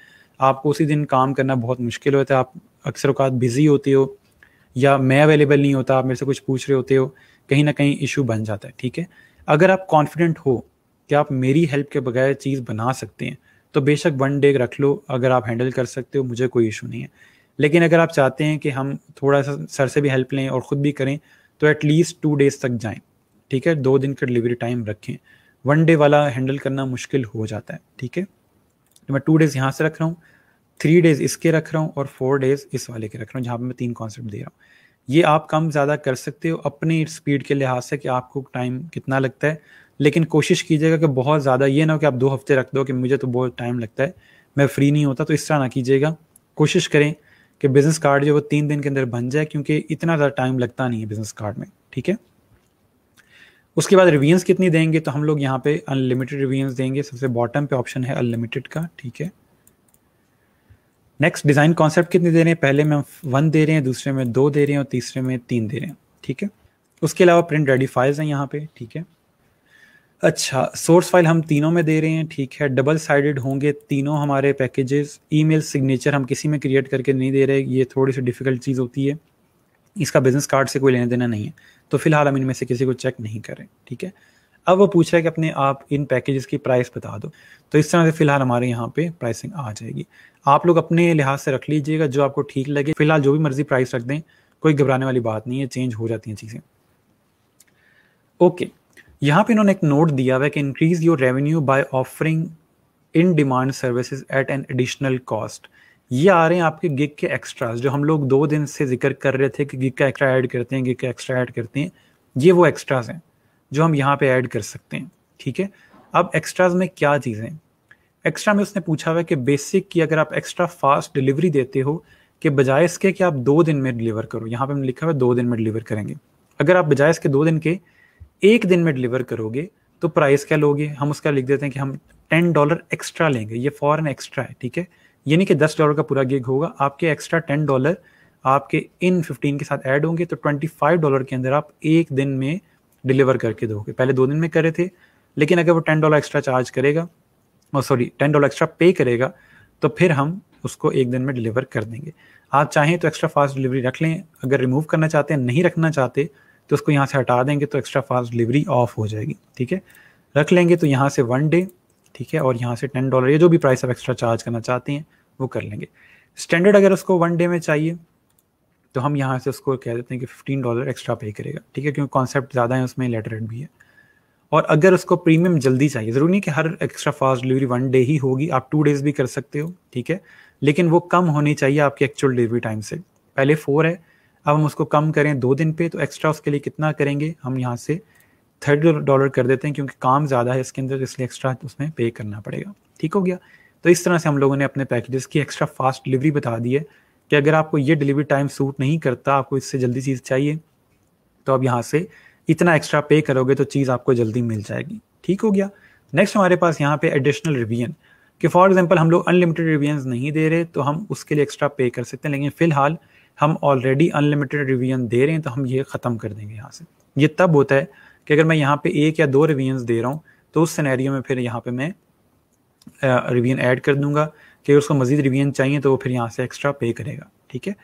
आपको उसी दिन काम करना बहुत मुश्किल होता है आप अक्सर अवकात बिज़ी होते हो या मैं अवेलेबल नहीं होता आप मेरे से कुछ पूछ रहे होते हो कहीं ना कहीं इशू बन जाता है ठीक है अगर आप कॉन्फिडेंट हो कि आप मेरी हेल्प के बगैर चीज़ बना सकते हैं तो बेशक वन डे रख लो अगर आप हैंडल कर सकते हो मुझे कोई इशू नहीं है लेकिन अगर आप चाहते हैं कि हम थोड़ा सा सर से भी हेल्प लें और ख़ुद भी करें तो एटलीस्ट टू डेज तक जाएं ठीक है दो दिन का डिलीवरी टाइम रखें वन डे वाला हैंडल करना मुश्किल हो जाता है ठीक है तो मैं टू डेज़ यहाँ से रख रहा हूँ थ्री डेज़ इसके रख रहा हूँ और फोर डेज़ इस वाले के रख रहा हूँ जहाँ पर मैं तीन कॉन्सेप्ट दे रहा हूँ ये आप कम ज़्यादा कर सकते हो अपनी स्पीड के लिहाज से कि आपको टाइम कितना लगता है लेकिन कोशिश कीजिएगा कि बहुत ज़्यादा ये ना हो कि आप दो हफ्ते रख दो कि मुझे तो बहुत टाइम लगता है मैं फ्री नहीं होता तो इस तरह ना कीजिएगा कोशिश करें कि बिजनेस कार्ड जो वो तीन दिन के अंदर बन जाए क्योंकि इतना ज़्यादा टाइम लगता नहीं है बिजनेस कार्ड में ठीक है उसके बाद रिव्यूज़ कितनी देंगे तो हम लोग यहाँ पे अनलिमिटेड रिव्यूज़ देंगे सबसे बॉटम पे ऑप्शन है अनलिमिटेड का ठीक है नेक्स्ट डिज़ाइन कॉन्सेप्ट कितने दे रहे हैं पहले में हम वन दे रहे हैं दूसरे में दो दे रहे हैं और तीसरे में तीन दे रहे हैं ठीक है उसके अलावा प्रिंट रेडी फाइल्स हैं यहाँ पे ठीक है अच्छा सोर्स फाइल हम तीनों में दे रहे हैं ठीक है डबल साइडेड होंगे तीनों हमारे पैकेजेस ईमेल सिग्नेचर हम किसी में क्रिएट करके नहीं दे रहे ये थोड़ी सी डिफ़िकल्ट चीज़ होती है इसका बिज़नेस कार्ड से कोई लेना देना नहीं है तो फिलहाल हम इनमें से किसी को चेक नहीं करें ठीक है अब वो पूछ रहा है कि अपने आप इन पैकेजेस की प्राइस बता दो तो इस तरह से फिलहाल हमारे यहाँ पे प्राइसिंग आ जाएगी आप लोग अपने लिहाज से रख लीजिएगा जो आपको ठीक लगे फिलहाल जो भी मर्ज़ी प्राइस रख दें कोई घबराने वाली बात नहीं है चेंज हो जाती हैं चीज़ें ओके यहाँ पे इन्होंने एक नोट दिया हुआ कि increase your revenue by offering in demand services at an additional cost ये आ रहे हैं आपके गिग के एक्स्ट्रा जो हम लोग दो दिन से जिक्र कर रहे थे कि गिग का एक्स्ट्रा ऐड करते हैं गिग का एक्स्ट्रा ऐड करते हैं ये वो एक्स्ट्राज हैं जो हम यहाँ पे ऐड कर सकते हैं ठीक है अब एक्स्ट्राज में क्या चीज़ें एक्स्ट्रा में उसने पूछा हुआ कि बेसिक की अगर आप एक्स्ट्रा फास्ट डिलीवरी देते हो कि बजाय इसके कि आप दो दिन में डिलीवर करो यहाँ पे हमने लिखा हुआ दो दिन में डिलीवर करेंगे अगर आप बजाय इसके दो दिन के एक दिन में डिलीवर करोगे तो प्राइस क्या लोगे हम उसका लिख देते हैं कि हम टेन डॉलर एक्स्ट्रा लेंगे ये फॉरन एक्स्ट्रा है ठीक है यानी कि दस डॉलर का पूरा गिग होगा आपके एक्स्ट्रा टेन डॉलर आपके इन फिफ्टीन के साथ ऐड होंगे तो ट्वेंटी फाइव डॉलर के अंदर आप एक दिन में डिलीवर करके दोगे पहले दो दिन में करे थे लेकिन अगर वो टेन डॉलर एक्स्ट्रा चार्ज करेगा और सॉरी टेन डॉलर एक्स्ट्रा पे करेगा तो फिर हम उसको एक दिन में डिलीवर कर देंगे आप चाहें तो एक्स्ट्रा फास्ट डिलीवरी रख लें अगर रिमूव करना चाहते हैं नहीं रखना चाहते तो उसको यहाँ से हटा देंगे तो एक्स्ट्रा फास्ट डिलीवरी ऑफ हो जाएगी ठीक है रख लेंगे तो यहाँ से वन डे ठीक है और यहाँ से टेन डॉलर या जो भी प्राइस आप एक्स्ट्रा चार्ज करना चाहते हैं वो कर लेंगे स्टैंडर्ड अगर उसको वन डे में चाहिए तो हम यहाँ से उसको कह देते हैं कि फिफ्टीन डॉलर एक्स्ट्रा पे करेगा ठीक है क्योंकि कॉन्सेप्ट ज़्यादा है उसमें लेटरेट भी है और अगर उसको प्रीमियम जल्दी चाहिए ज़रूरी नहीं कि हर extra fast delivery one day ही होगी आप टू डेज़ भी कर सकते हो ठीक है लेकिन वो कम होनी चाहिए आपके एक्चुअल डिलीवरी टाइम से पहले फोर है अब हम उसको कम करें दो दिन पे तो एक्स्ट्रा उसके लिए कितना करेंगे हम यहाँ से थर्ड डॉलर कर देते हैं क्योंकि काम ज़्यादा है इसके अंदर इसलिए एक्स्ट्रा तो उसमें पे करना पड़ेगा ठीक हो गया तो इस तरह से हम लोगों ने अपने पैकेजेस की एक्स्ट्रा फास्ट डिलीवरी बता दी है कि अगर आपको ये डिलीवरी टाइम सूट नहीं करता आपको इससे जल्दी चीज़ चाहिए तो आप यहाँ से इतना एक्स्ट्रा पे करोगे तो चीज़ आपको जल्दी मिल जाएगी ठीक हो गया नेक्स्ट हमारे पास यहाँ पे एडिशनल रिवीजन कि फॉर एग्जांपल हम लोग अनलिमिटेड रिवीजन नहीं दे रहे तो हम उसके लिए एक्स्ट्रा पे कर सकते हैं लेकिन फिलहाल हम ऑलरेडी अनलिमिटेड रिवीजन दे रहे हैं तो हम ये ख़त्म कर देंगे यहाँ से ये तब होता है कि अगर मैं यहाँ पे एक या दो रिवीजन दे रहा हूँ तो उस सिनेरियो में फिर यहाँ पे मैं रिवीजन ऐड कर दूंगा कि उसको मज़ीद रिवीजन चाहिए तो वो फिर यहाँ से एक्स्ट्रा पे करेगा ठीक है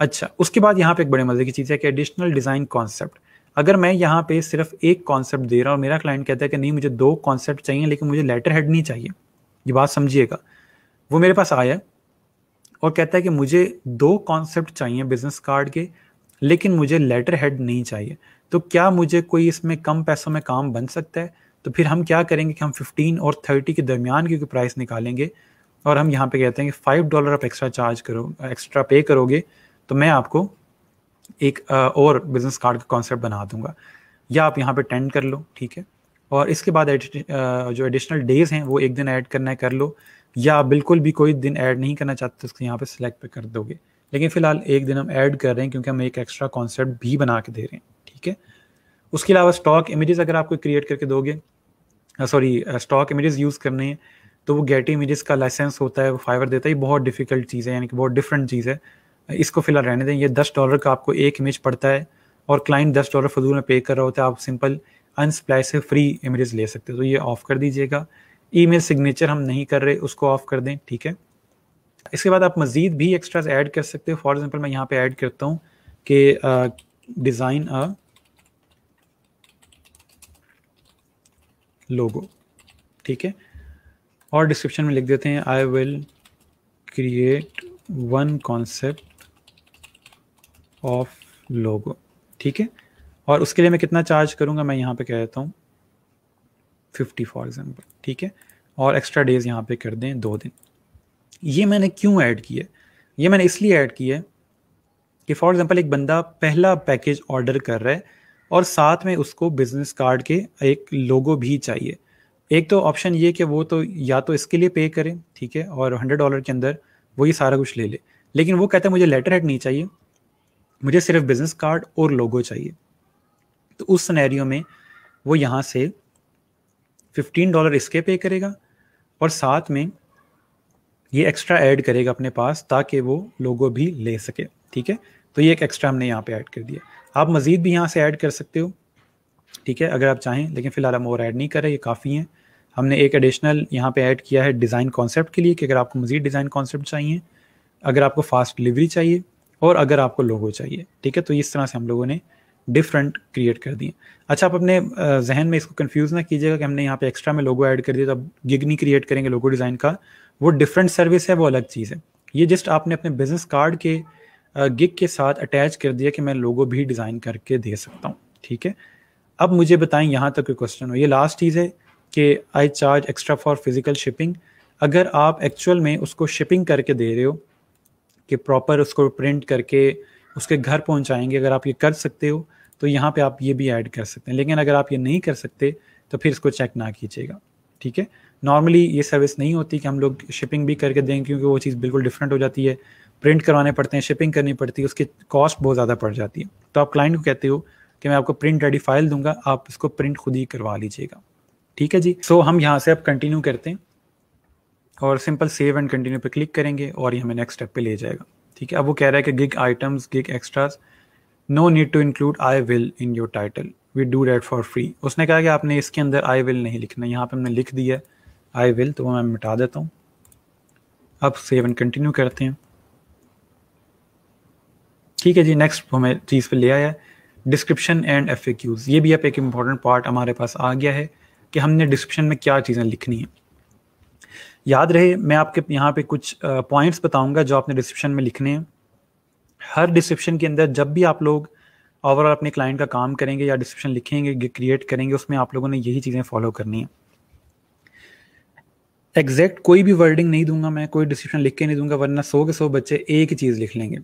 अच्छा उसके बाद यहाँ पे एक बड़े मज़े की चीज़ है कि एडिशनल डिज़ाइन कॉन्सेप्ट अगर मैं यहाँ पे सिर्फ एक कॉन्सेप्ट दे रहा हूँ और मेरा क्लाइंट कहता है कि नहीं मुझे दो कॉन्सेप्ट चाहिए लेकिन मुझे लेटर हेड नहीं चाहिए ये बात समझिएगा वो मेरे पास आया और कहता है कि मुझे दो कॉन्सेप्ट चाहिए बिजनेस कार्ड के लेकिन मुझे लेटर हेड नहीं चाहिए तो क्या मुझे कोई इसमें कम पैसों में काम बन सकता है तो फिर हम क्या करेंगे कि हम 15 और 30 के दरमियान की कोई प्राइस निकालेंगे और हम यहाँ पे कहते हैं कि फाइव डॉलर आप एक्स्ट्रा चार्ज करो एक्स्ट्रा पे करोगे तो मैं आपको एक और बिजनेस कार्ड का कॉन्सेप्ट बना दूंगा या आप यहाँ पे टेंड कर लो ठीक है और इसके बाद जो एडिशनल डेज हैं वो एक दिन ऐड करना है कर लो या बिल्कुल भी कोई दिन ऐड नहीं करना चाहते तो उसको यहाँ पे सिलेक्ट पे कर दोगे लेकिन फ़िलहाल एक दिन हम ऐड कर रहे हैं क्योंकि हम एक एक्स्ट्रा कॉन्सेप्ट भी बना के दे रहे हैं ठीक है उसके अलावा स्टॉक इमेजेस अगर आपको क्रिएट करके दोगे सॉरी स्टॉक इमेजेस यूज़ करने हैं तो वो गेट इमेजेस का लाइसेंस होता है वो फाइवर देता है ये बहुत डिफिकल्ट चीज़ है यानी कि बहुत डिफरेंट चीज़ है इसको फिलहाल रहने दें ये दस डॉलर का आपको एक इमेज पड़ता है और क्लाइंट दस डॉलर फजूल में पे कर रहा होता है आप सिंपल अनस्प्लाइस से फ्री इमेजेस ले सकते हो तो ये ऑफ कर दीजिएगा ईमेल सिग्नेचर हम नहीं कर रहे उसको ऑफ कर दें ठीक है इसके बाद आप मज़ीद भी एक्स्ट्राज ऐड कर सकते हो फॉर एग्ज़ाम्पल मैं यहाँ पे ऐड करता हूँ कि डिज़ाइन अ लोगो ठीक है और डिस्क्रिप्शन में लिख देते हैं I will create one concept of logo ठीक है और उसके लिए मैं कितना चार्ज करूँगा मैं यहाँ पे कह देता हूँ फिफ्टी फॉर एग्ज़ाम्पल ठीक है और एक्स्ट्रा डेज़ यहाँ पे कर दें दो दिन ये मैंने क्यों ऐड किया ये मैंने इसलिए ऐड किया है कि फॉर एग्ज़ाम्पल एक बंदा पहला पैकेज ऑर्डर कर रहा है और साथ में उसको बिज़नेस कार्ड के एक लोगो भी चाहिए एक तो ऑप्शन ये कि वो तो या तो इसके लिए पे करें ठीक है और हंड्रेड डॉलर के अंदर वो ये सारा कुछ ले ले लेकिन वो कहता है मुझे लेटर हेड नहीं चाहिए मुझे सिर्फ बिज़नेस कार्ड और लोगो चाहिए तो उस सिनेरियो में वो यहाँ से फिफ्टीन डॉलर इसके पे करेगा और साथ में ये एक्स्ट्रा ऐड करेगा अपने पास ताकि वो लोगो भी ले सके ठीक है तो ये एक एक्स्ट्रा हमने यहाँ पे ऐड कर दिया आप मज़ीद भी यहाँ से ऐड कर सकते हो ठीक है अगर आप चाहें लेकिन फ़िलहाल हम और ऐड नहीं कर रहे ये काफ़ी हैं हमने एक एडिशनल यहाँ पे ऐड किया है डिज़ाइन कॉन्सेप्ट के लिए कि अगर आपको मज़ीद डिज़ाइन कॉन्सेप्ट चाहिए अगर आपको फास्ट डिलीवरी चाहिए और अगर आपको लोगो चाहिए ठीक है तो इस तरह से हम लोगों ने डिफरेंट क्रिएट कर दिए अच्छा आप अपने जहन में इसको कन्फ्यूज़ ना कीजिएगा कि हमने यहाँ पे एक्स्ट्रा में लोगो ऐड कर दिया तो अब गिग नहीं क्रिएट करेंगे लोगो डिज़ाइन का वो डिफरेंट सर्विस है वो अलग चीज़ है ये जस्ट आपने अपने बिजनेस कार्ड के गिग के साथ अटैच कर दिया कि मैं लोगो भी डिज़ाइन करके दे सकता हूँ ठीक है अब मुझे बताएं यहाँ तक कोई क्वेश्चन हो ये लास्ट चीज़ है कि I charge extra for physical shipping अगर आप एक्चुअल में उसको शिपिंग करके दे रहे हो कि प्रॉपर उसको प्रिंट करके उसके घर पहुंचाएंगे अगर आप ये कर सकते हो तो यहाँ पे आप ये भी ऐड कर सकते हैं लेकिन अगर आप ये नहीं कर सकते तो फिर इसको चेक ना कीजिएगा ठीक है नॉर्मली ये सर्विस नहीं होती कि हम लोग शिपिंग भी करके दें क्योंकि वो चीज़ बिल्कुल डिफरेंट हो जाती है प्रिंट करवाने पड़ते हैं शिपिंग करनी पड़ती है उसकी कॉस्ट बहुत ज़्यादा पड़ जाती है तो आप क्लाइंट को कहते हो कि मैं आपको प्रिंट रेडी फाइल दूंगा आप इसको प्रिंट खुद ही करवा लीजिएगा ठीक है जी सो so, हम यहाँ से अब कंटिन्यू करते हैं और सिंपल सेव एंड कंटिन्यू पर क्लिक करेंगे और ये हमें नेक्स्ट स्टेप पर ले जाएगा ठीक है अब वो कह रहा है कि gig items gig extras no need to include I will in your title we do that for free उसने कहा कि आपने इसके अंदर आई विल नहीं लिखना यहाँ पे हमने लिख दिया आई विल तो वो मैं मिटा देता हूँ अब सेव एंड कंटिन्यू करते हैं ठीक है जी नेक्स्ट हमें चीज़ पे ले आया डिस्क्रिप्शन एंड एफ ये भी अब एक इम्पॉर्टेंट पार्ट हमारे पास आ गया है कि हमने डिस्क्रिप्शन में क्या चीज़ें लिखनी हैं याद रहे मैं आपके यहाँ पे कुछ पॉइंट्स बताऊंगा जो आपने डिस्क्रिप्शन में लिखने हैं हर डिस्क्रिप्शन के अंदर जब भी आप लोग ओवरऑल अपने क्लाइंट का काम करेंगे या डिस्क्रिप्शन लिखेंगे क्रिएट करेंगे उसमें आप लोगों ने यही चीज़ें फॉलो करनी है एग्जैक्ट कोई भी वर्डिंग नहीं दूंगा मैं कोई डिस्क्रिप्शन लिख के नहीं दूंगा वरना सौ के सौ बच्चे एक ही चीज़ लिख लेंगे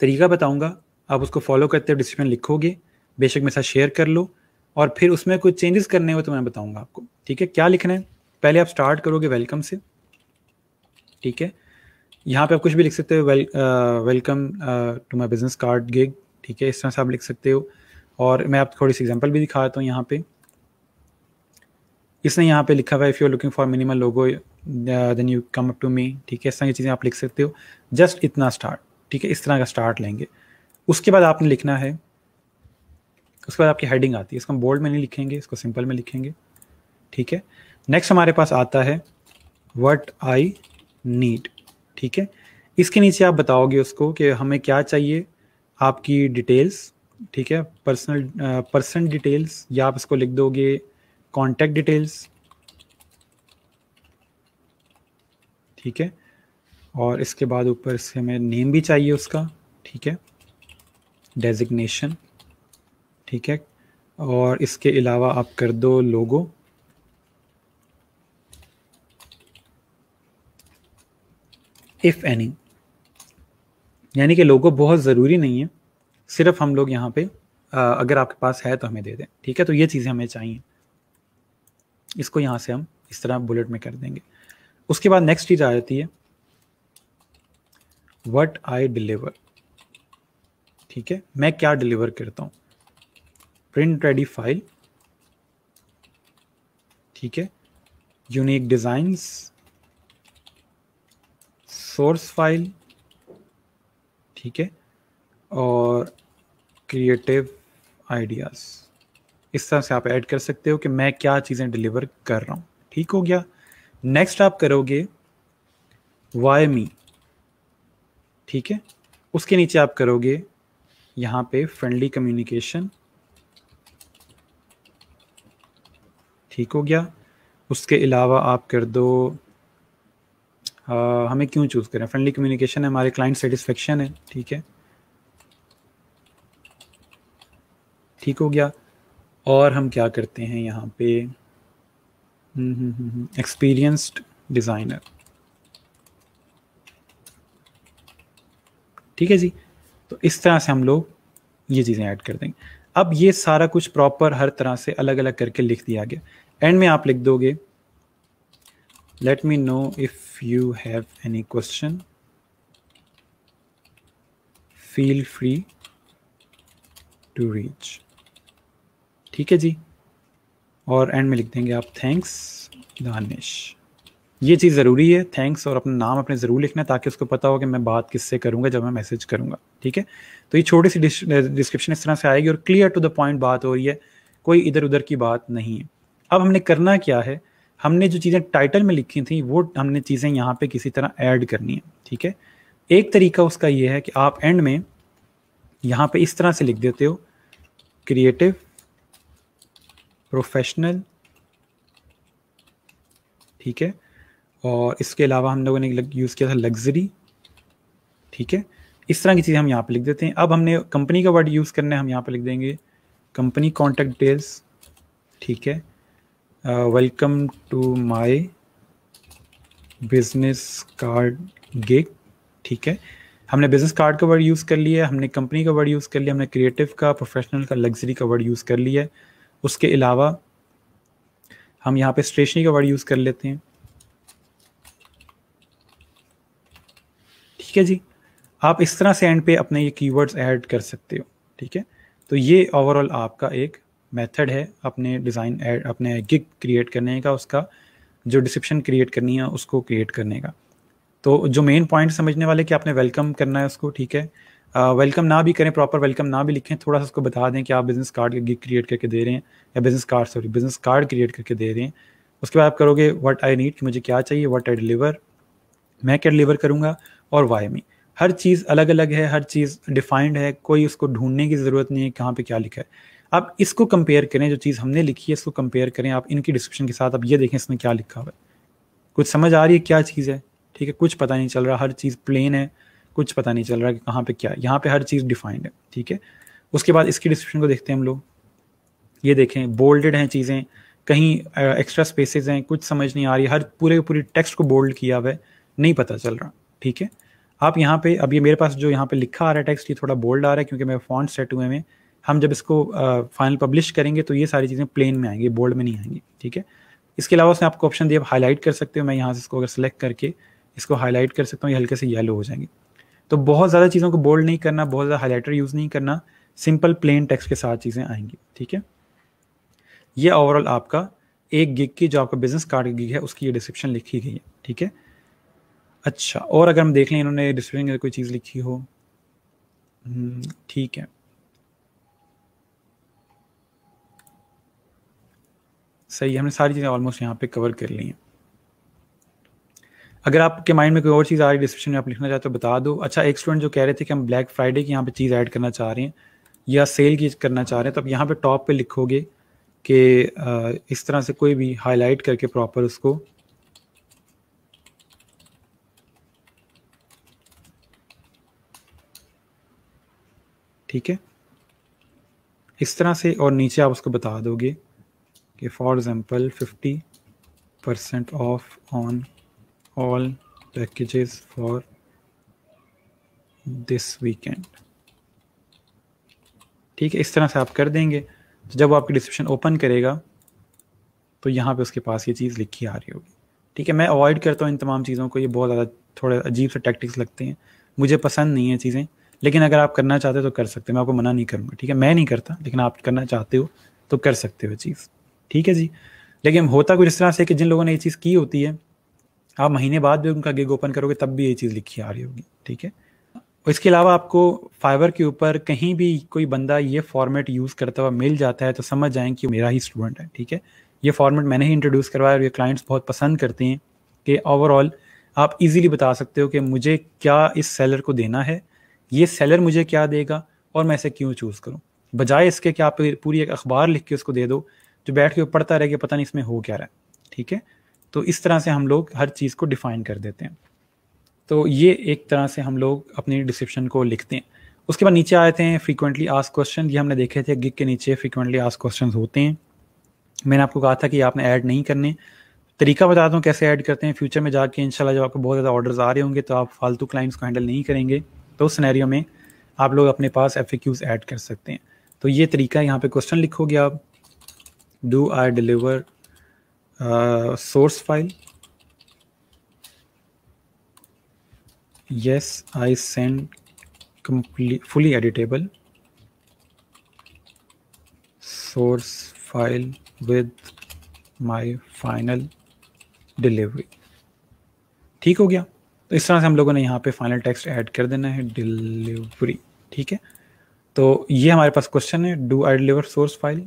तरीका बताऊंगा आप उसको फॉलो करते हुए डिस्क्रिप्शन लिखोगे बेशक मेरे साथ शेयर कर लो और फिर उसमें कोई चेंजेस करने हो तो मैं बताऊंगा आपको ठीक है क्या लिखना है पहले आप स्टार्ट करोगे वेलकम से ठीक है यहाँ पे आप कुछ भी लिख सकते हो well welcome to my business card gig ठीक है इस तरह से आप लिख सकते हो और मैं आप थोड़ी सी एग्जांपल भी दिखा देता हूँ यहाँ पे इसने यहाँ पे लिखा हुआ if you are looking for minimal logo then you come up to me ठीक है इस तरह की चीज़ें आप लिख सकते हो जस्ट इतना स्टार्ट ठीक है इस तरह का स्टार्ट लेंगे उसके बाद आपने लिखना है उसके बाद आपकी हेडिंग आती है इसको हम बोल्ड में नहीं लिखेंगे इसको सिंपल में लिखेंगे ठीक है नेक्स्ट हमारे पास आता है वट आई नीड ठीक है इसके नीचे आप बताओगे उसको कि हमें क्या चाहिए आपकी डिटेल्स ठीक है पर्सनल पर्सन डिटेल्स या आप इसको लिख दोगे कॉन्टैक्ट डिटेल्स ठीक है और इसके बाद ऊपर से हमें नेम भी चाहिए उसका ठीक है डेजिग्नेशन ठीक है और इसके अलावा आप कर दो लोगो इफ़ एनी यानी कि लोगों बहुत ज़रूरी नहीं है सिर्फ हम लोग यहाँ पे अगर आपके पास है तो हमें दे दें ठीक है तो ये चीज़ें हमें चाहिए इसको यहाँ से हम इस तरह बुलेट में कर देंगे उसके बाद नेक्स्ट चीज़ आ जाती है वट आई डिलीवर ठीक है मैं क्या डिलीवर करता हूँ प्रिंट रेडी फाइल ठीक है यूनिक डिज़ाइंस सोर्स फाइल ठीक है और क्रिएटिव आइडियाज़ इस तरह से आप ऐड कर सकते हो कि मैं क्या चीज़ें डिलीवर कर रहा हूँ ठीक हो गया नेक्स्ट आप करोगे वाई मी ठीक है उसके नीचे आप करोगे यहाँ पे फ्रेंडली कम्युनिकेशन ठीक हो गया उसके अलावा आप कर दो हमें क्यों चूज़ करें फ्रेंडली कम्युनिकेशन है हमारे क्लाइंट सेटिस्फेक्शन है ठीक है ठीक हो गया और हम क्या करते हैं यहाँ पे एक्सपीरियंस्ड हम्म, हम्म, डिज़ाइनर हम्म, ठीक है जी तो इस तरह से हम लोग ये चीज़ें ऐड कर देंगे अब ये सारा कुछ प्रॉपर हर तरह से अलग अलग करके लिख दिया गया एंड में आप लिख दोगे let me know if you have any question feel free to reach ठीक है जी और एंड में लिख देंगे आप थैंक्स दानिश ये चीज़ ज़रूरी है थैंक्स और अपना नाम अपने ज़रूर लिखना ताकि उसको पता हो कि मैं बात किससे करूँगा जब मैं मैसेज करूँगा ठीक है तो ये छोटी सी डिस्क्रिप्शन इस तरह से आएगी और क्लियर टू द पॉइंट बात हो रही है कोई इधर उधर की बात नहीं है अब हमने करना क्या है हमने जो चीज़ें टाइटल में लिखी थी वो हमने चीज़ें यहाँ पे किसी तरह ऐड करनी है ठीक है एक तरीका उसका ये है कि आप एंड में यहाँ पे इस तरह से लिख देते हो क्रिएटिव प्रोफेशनल ठीक है और इसके अलावा हम लोगों ने यूज़ किया था लग्जरी ठीक है इस तरह की चीज़ें हम यहाँ पे लिख देते हैं अब हमने कंपनी का वर्ड यूज़ करना है हम यहाँ पे लिख देंगे कंपनी कॉन्टैक्ट डिटेल्स ठीक है uh, welcome to my business card gig ठीक है हमने बिजनेस कार्ड का वर्ड यूज़ कर लिया है हमने कंपनी का वर्ड यूज़ कर लिया हमने क्रिएटिव का प्रोफेशनल का लग्जरी का वर्ड यूज़ कर लिया है उसके अलावा हम यहाँ पे स्टेशनरी का वर्ड यूज़ कर लेते हैं ठीक है जी आप इस तरह से एंड पे अपने ये कीवर्ड्स ऐड कर सकते हो ठीक है तो ये ओवरऑल आपका एक मेथड है अपने डिज़ाइन अपने गिग क्रिएट करने का उसका जो डिस्क्रिप्शन क्रिएट करनी है उसको क्रिएट करने का तो जो मेन पॉइंट समझने वाले कि आपने वेलकम करना है उसको ठीक है वेलकम ना भी करें प्रॉपर वेलकम ना भी लिखें थोड़ा सा उसको बता दें कि आप बिज़नेस कार्ड गिग क्रिएट करके दे रहे हैं या business card sorry business card create करके दे रहे हैं उसके बाद आप करोगे व्हाट आई नीड कि मुझे क्या चाहिए व्हाट आई डिलीवर मैं क्या डिलीवर करूँगा और वाई मी हर चीज़ अलग अलग है हर चीज़ डिफाइंड है कोई उसको ढूंढने की ज़रूरत नहीं है कहाँ पर क्या लिखा है आप इसको कंपेयर करें जो चीज़ हमने लिखी है इसको कंपेयर करें आप इनकी डिस्क्रिप्शन के साथ आप ये देखें इसमें क्या लिखा हुआ है कुछ समझ आ रही है क्या चीज़ है ठीक है कुछ पता नहीं चल रहा हर चीज़ प्लेन है कुछ पता नहीं चल रहा कि कहाँ पे क्या है यहाँ पे हर चीज़ डिफाइंड है ठीक है उसके बाद इसकी डिस्क्रिप्शन को देखते हैं हम लोग ये देखें बोल्डेड हैं चीज़ें कहीं एक्स्ट्रा स्पेसेस हैं कुछ समझ नहीं आ रही हर पूरे पूरे टेक्स्ट को बोल्ड किया हुआ है नहीं पता चल रहा ठीक है आप यहाँ पे अब ये मेरे पास जो यहाँ पे लिखा आ रहा है टेक्स्ट ये थोड़ा बोल्ड आ रहा है क्योंकि मेरे फॉन्ट सेट हुए हैं हम जब इसको फाइनल पब्लिश करेंगे तो ये सारी चीज़ें प्लेन में आएंगी बोल्ड में नहीं आएंगी ठीक है इसके अलावा उसने आपको ऑप्शन दिया आप हाईलाइट कर सकते हो मैं यहाँ से इसको अगर सेलेक्ट करके इसको हाईलाइट कर सकता हूँ ये हल्के से येलो हो जाएंगे तो बहुत ज़्यादा चीज़ों को बोल्ड नहीं करना बहुत ज़्यादा हाईलाइटर यूज़ नहीं करना सिंपल प्लेन टेक्स्ट के साथ चीज़ें आएंगी ठीक है ये ओवरऑल आपका एक गिग की जो आपका बिजनेस कार्ड की गिग है उसकी ये डिस्क्रिप्शन लिखी गई है ठीक है अच्छा और अगर हम देख लें इन्होंने डिस्क्रिप्शन कोई चीज़ लिखी हो हम्म, ठीक है सही है हमने सारी चीज़ें ऑलमोस्ट यहाँ पे कवर कर ली हैं अगर आपके माइंड में कोई और चीज़ आ रही डिस्क्रिप्शन में आप लिखना चाहते हो बता दो अच्छा एक स्टूडेंट जो कह रहे थे कि हम ब्लैक फ्राइडे की यहाँ पे चीज़ ऐड करना चाह रहे हैं या सेल की करना चाह रहे हैं तो आप यहाँ पे टॉप पे लिखोगे कि इस तरह से कोई भी हाईलाइट करके प्रॉपर उसको ठीक है इस तरह से और नीचे आप उसको बता दोगे कि for example 50 percent off on all packages for this weekend ठीक है इस तरह से आप कर देंगे तो जब वो आपकी डिस्क्रिप्शन ओपन करेगा तो यहाँ पे उसके पास ये चीज़ लिखी आ रही होगी ठीक है मैं अवॉइड करता हूँ इन तमाम चीज़ों को ये बहुत ज़्यादा थोड़े अजीब से टैक्टिक्स लगते हैं मुझे पसंद नहीं है चीज़ें लेकिन अगर आप करना चाहते हो तो कर सकते हो मैं आपको मना नहीं करूँगा ठीक है मैं नहीं करता लेकिन आप करना चाहते हो तो कर सकते हो चीज़ ठीक है जी लेकिन होता कुछ इस तरह से कि जिन लोगों ने ये चीज़ की होती है आप महीने बाद भी उनका गिग ओपन करोगे तब भी ये चीज़ लिखी आ रही होगी ठीक है इसके अलावा आपको फाइबर के ऊपर कहीं भी कोई बंदा ये फॉर्मेट यूज़ करता हुआ मिल जाता है तो समझ जाएं कि मेरा ही स्टूडेंट है ठीक है ये फॉर्मेट मैंने ही इंट्रोड्यूस करवाया और ये क्लाइंट्स बहुत पसंद करते हैं कि ओवरऑल आप इजीली बता सकते हो कि मुझे क्या इस सेलर को देना है ये सेलर मुझे क्या देगा और मैं इसे क्यों चूज़ करूँ बजाय इसके कि आप पूरी एक अखबार लिख के उसको दे दो जो बैठ के पढ़ता रह गया पता नहीं इसमें हो क्या रहा है ठीक है तो इस तरह से हम लोग हर चीज़ को डिफाइन कर देते हैं तो ये एक तरह से हम लोग अपनी डिस्क्रिप्शन को लिखते हैं उसके बाद नीचे आए थे फ्रीक्वेंटली आस क्वेश्चन ये हमने देखे थे गिग के नीचे फ्रीक्वेंटली आस क्वेश्चन होते हैं मैंने आपको कहा था कि आपने ऐड नहीं करने तरीका बता दूँ कैसे ऐड करते हैं फ्यूचर में जाके इंशाल्लाह जब आपको बहुत ज़्यादा ऑर्डर्स आ रहे होंगे तो आप फालतू क्लाइंट्स को हैंडल नहीं करेंगे तो उस सिनेरियो में आप लोग अपने पास एफ ऐड कर सकते हैं तो ये तरीका यहाँ पे क्वेश्चन लिखोगे आप do I deliver uh, source file? Yes, I send complete fully editable source file with my final delivery. ठीक हो गया तो इस तरह से हम लोगों ने यहाँ पे फाइनल टेक्स्ट ऐड कर देना है डिलीवरी ठीक है तो ये हमारे पास क्वेश्चन है do I deliver source file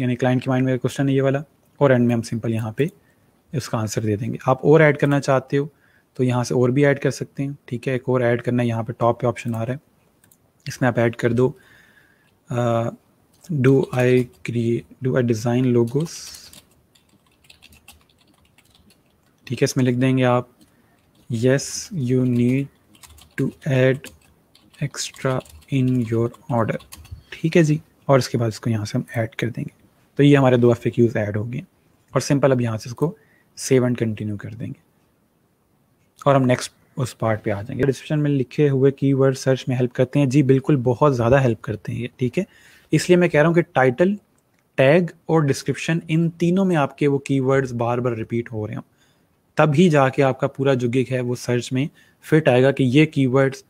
यानी क्लाइंट के माइंड में क्वेश्चन है ये वाला और एंड में हम सिंपल यहाँ पे उसका आंसर दे देंगे आप और ऐड करना चाहते हो तो यहाँ से और भी ऐड कर सकते हैं ठीक है एक और ऐड करना है यहाँ पे टॉप पे ऑप्शन आ रहा है इसमें आप ऐड कर दो do I create do I design logos ठीक है इसमें लिख देंगे आप yes you need to add extra in your order ठीक है जी और इसके बाद इसको यहाँ से हम ऐड कर देंगे तो ये हमारे दो एफ ऐड हो गए और सिंपल अब यहाँ से इसको सेव एंड कंटिन्यू कर देंगे और हम नेक्स्ट उस पार्ट पे आ जाएंगे डिस्क्रिप्शन में लिखे हुए कीवर्ड सर्च में हेल्प करते हैं जी बिल्कुल बहुत ज़्यादा हेल्प करते हैं ठीक है इसलिए मैं कह रहा हूँ कि टाइटल टैग और डिस्क्रिप्शन इन तीनों में आपके वो कीवर्ड्स बार बार रिपीट हो रहे तब ही जाके आपका पूरा जो गिग है वो सर्च में फिट आएगा कि ये कीवर्ड्स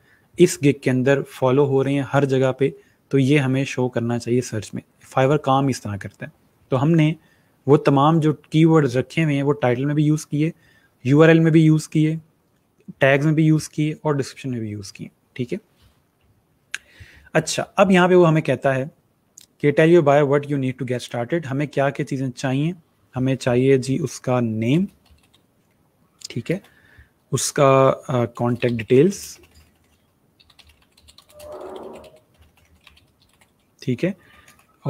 इस गिग के अंदर फॉलो हो रहे हैं हर जगह पे तो ये हमें शो करना चाहिए सर्च में फाइवर काम इस तरह करता है तो हमने वो तमाम जो कीवर्ड्स रखे हुए हैं वो टाइटल में भी यूज़ किए यू में भी यूज़ किए टैग्स में भी यूज़ किए और डिस्क्रिप्शन में भी यूज़ किए ठीक है अच्छा अब यहाँ पे वो हमें कहता है कि tell you by what you need to get started हमें क्या क्या चीज़ें चाहिए हमें चाहिए जी उसका नेम ठीक है उसका कॉन्टैक्ट uh, डिटेल्स ठीक है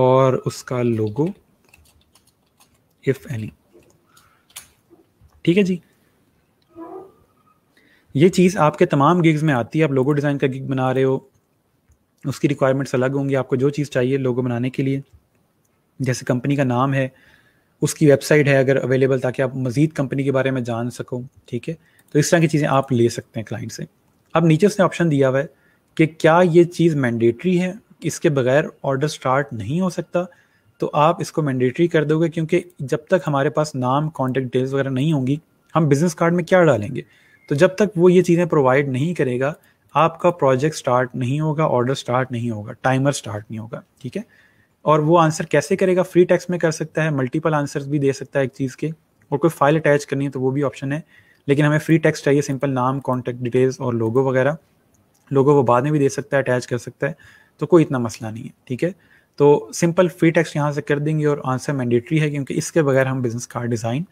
और उसका लोगो इफ एनी ठीक है जी ये चीज़ आपके तमाम गिग्स में आती है आप लोगो डिज़ाइन का गिग बना रहे हो उसकी रिक्वायरमेंट्स अलग होंगी आपको जो चीज़ चाहिए लोगो बनाने के लिए जैसे कंपनी का नाम है उसकी वेबसाइट है अगर अवेलेबल ताकि आप मज़ीद कंपनी के बारे में जान सको ठीक है तो इस तरह की चीज़ें आप ले सकते हैं क्लाइंट से अब नीचे उसने ऑप्शन दिया हुआ है कि क्या ये चीज़ मैंडेटरी है इसके बगैर ऑर्डर स्टार्ट नहीं हो सकता तो आप इसको मैंडेटरी कर दोगे क्योंकि जब तक हमारे पास नाम कॉन्टेक्ट डिटेल्स वगैरह नहीं होंगी हम बिज़नेस कार्ड में क्या डालेंगे तो जब तक वो ये चीज़ें प्रोवाइड नहीं करेगा आपका प्रोजेक्ट स्टार्ट नहीं होगा ऑर्डर स्टार्ट नहीं होगा टाइमर स्टार्ट नहीं होगा ठीक है और वो आंसर कैसे करेगा फ्री टैक्स में कर सकता है मल्टीपल आंसर भी दे सकता है एक चीज़ के और कोई फाइल अटैच करनी है तो वो भी ऑप्शन है लेकिन हमें फ्री टैक्स चाहिए सिंपल नाम कॉन्टैक्ट डिटेल्स और लोगो वगैरह लोगो वो बाद में भी दे सकता है अटैच कर सकता है तो कोई इतना मसला नहीं है ठीक है तो सिंपल फ्री टैक्स यहाँ से कर देंगे और आंसर मैंडेटरी है क्योंकि इसके बगैर हम बिज़नेस कार्ड डिज़ाइन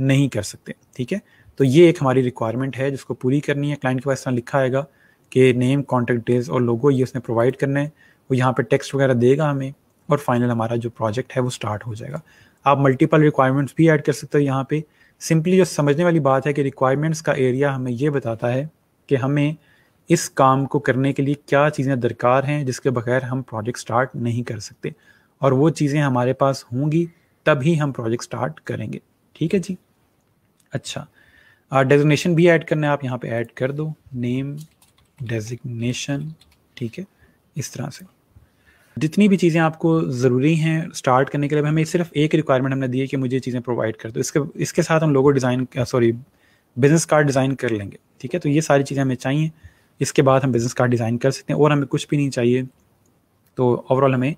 नहीं कर सकते ठीक है तो ये एक हमारी रिक्वायरमेंट है जिसको पूरी करनी है क्लाइंट के पास लिखा आएगा कि नेम कॉन्टैक्ट डेज और लोगो ये उसने प्रोवाइड करना है वो यहाँ पर टेक्स्ट वगैरह देगा हमें और फाइनल हमारा जो प्रोजेक्ट है वो स्टार्ट हो जाएगा आप मल्टीपल रिक्वायरमेंट्स भी ऐड कर सकते हो यहाँ पे सिंपली जो समझने वाली बात है कि रिक्वायरमेंट्स का एरिया हमें ये बताता है कि हमें इस काम को करने के लिए क्या चीज़ें दरकार हैं जिसके बगैर हम प्रोजेक्ट स्टार्ट नहीं कर सकते और वो चीज़ें हमारे पास होंगी तभी हम प्रोजेक्ट स्टार्ट करेंगे ठीक है जी अच्छा डेजिग्नेशन भी ऐड करना है आप यहाँ पे ऐड कर दो नेम डेजिग्नेशन ठीक है इस तरह से जितनी भी चीज़ें आपको ज़रूरी हैं स्टार्ट करने के लिए हमें सिर्फ एक रिक्वायरमेंट हमने दी है कि मुझे चीज़ें प्रोवाइड कर दो इसके इसके साथ हम लोगों design sorry business card design कर लेंगे ठीक है तो ये सारी चीज़ें हमें चाहिए इसके बाद हम बिज़नेस कार्ड डिज़ाइन कर सकते हैं और हमें कुछ भी नहीं चाहिए तो ओवरऑल हमें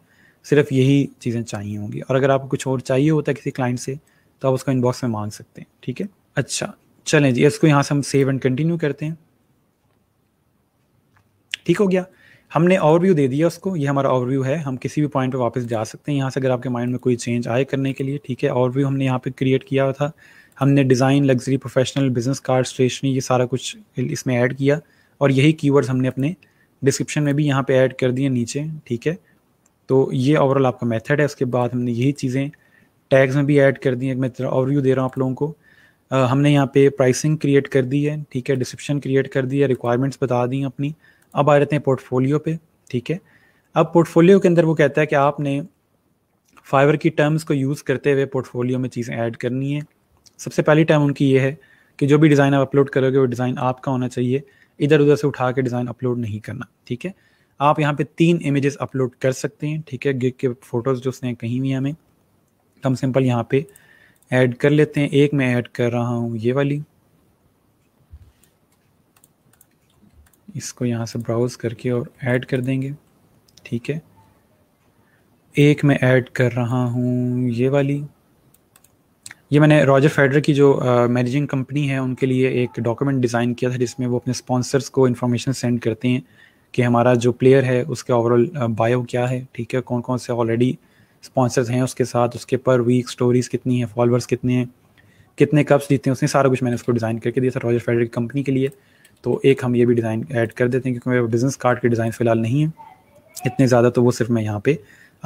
सिर्फ यही चीज़ें चाहिए होंगी और अगर आपको कुछ और चाहिए होता है किसी क्लाइंट से तो आप उसको इनबॉक्स में मांग सकते हैं ठीक है अच्छा चलें जी इसको यहाँ से हम सेव एंड कंटिन्यू करते हैं ठीक हो गया हमने ओवरव्यू दे दिया उसको ये हमारा ओवरव्यू है हम किसी भी पॉइंट पर वापस जा सकते हैं यहाँ से अगर आपके माइंड में कोई चेंज आए करने के लिए ठीक है ओवरव्यू हमने यहाँ पे क्रिएट किया था हमने design luxury professional business card stationery ये सारा कुछ इसमें ऐड किया और यही कीवर्ड्स हमने अपने डिस्क्रिप्शन में भी यहाँ पे ऐड कर दिए नीचे ठीक है तो ये ओवरऑल आपका मेथड है उसके बाद हमने यही चीज़ें टैग्स में भी ऐड कर दी हैं मैं तरह ओवरव्यू दे रहा हूँ आप लोगों को आ, हमने यहाँ पे प्राइसिंग क्रिएट कर दी है ठीक है डिस्क्रिप्शन क्रिएट कर दी है रिक्वायरमेंट्स बता दी हैं अपनी अब आ जाते हैं पोर्टफोलियो पे ठीक है अब पोर्टफोलियो के अंदर वो कहता है कि आपने फाइवर की टर्म्स को यूज़ करते हुए पोर्टफोलियो में चीज़ें ऐड करनी है सबसे पहली टर्म उनकी ये है कि जो भी डिज़ाइन आप अपलोड करोगे वो डिज़ाइन आपका होना चाहिए इधर उधर से उठा के डिज़ाइन अपलोड नहीं करना ठीक है आप यहाँ पे तीन इमेजेस अपलोड कर सकते हैं ठीक है गिग के फोटोज़ जो उसने कहीं भी हमें कम सिंपल यहाँ पे ऐड कर लेते हैं एक मैं ऐड कर रहा हूँ ये वाली इसको यहाँ से ब्राउज़ करके और ऐड कर देंगे ठीक है एक मैं ऐड कर रहा हूँ ये वाली ये मैंने रॉजर फेडर की जो मैनेजिंग uh, कंपनी है उनके लिए एक डॉक्यूमेंट डिज़ाइन किया था जिसमें वो अपने स्पॉन्सर्स को इन्फॉर्मेशन सेंड करते हैं कि हमारा जो प्लेयर है उसका ओवरऑल बायो क्या है ठीक है कौन कौन से ऑलरेडी स्पॉन्सर्स हैं उसके साथ उसके पर वीक स्टोरीज कितनी हैं फॉलोअर्स कितने हैं कितने कप्स जीते हैं उसने सारा कुछ मैंने उसको डिज़ाइन करके दिया था रॉजर फेडर की कंपनी के लिए तो एक हम ये भी डिज़ाइन ऐड कर देते हैं क्योंकि मेरे बिज़नेस कार्ड के डिज़ाइन फ़िलहाल नहीं है इतने ज़्यादा तो वो सिर्फ मैं यहाँ पर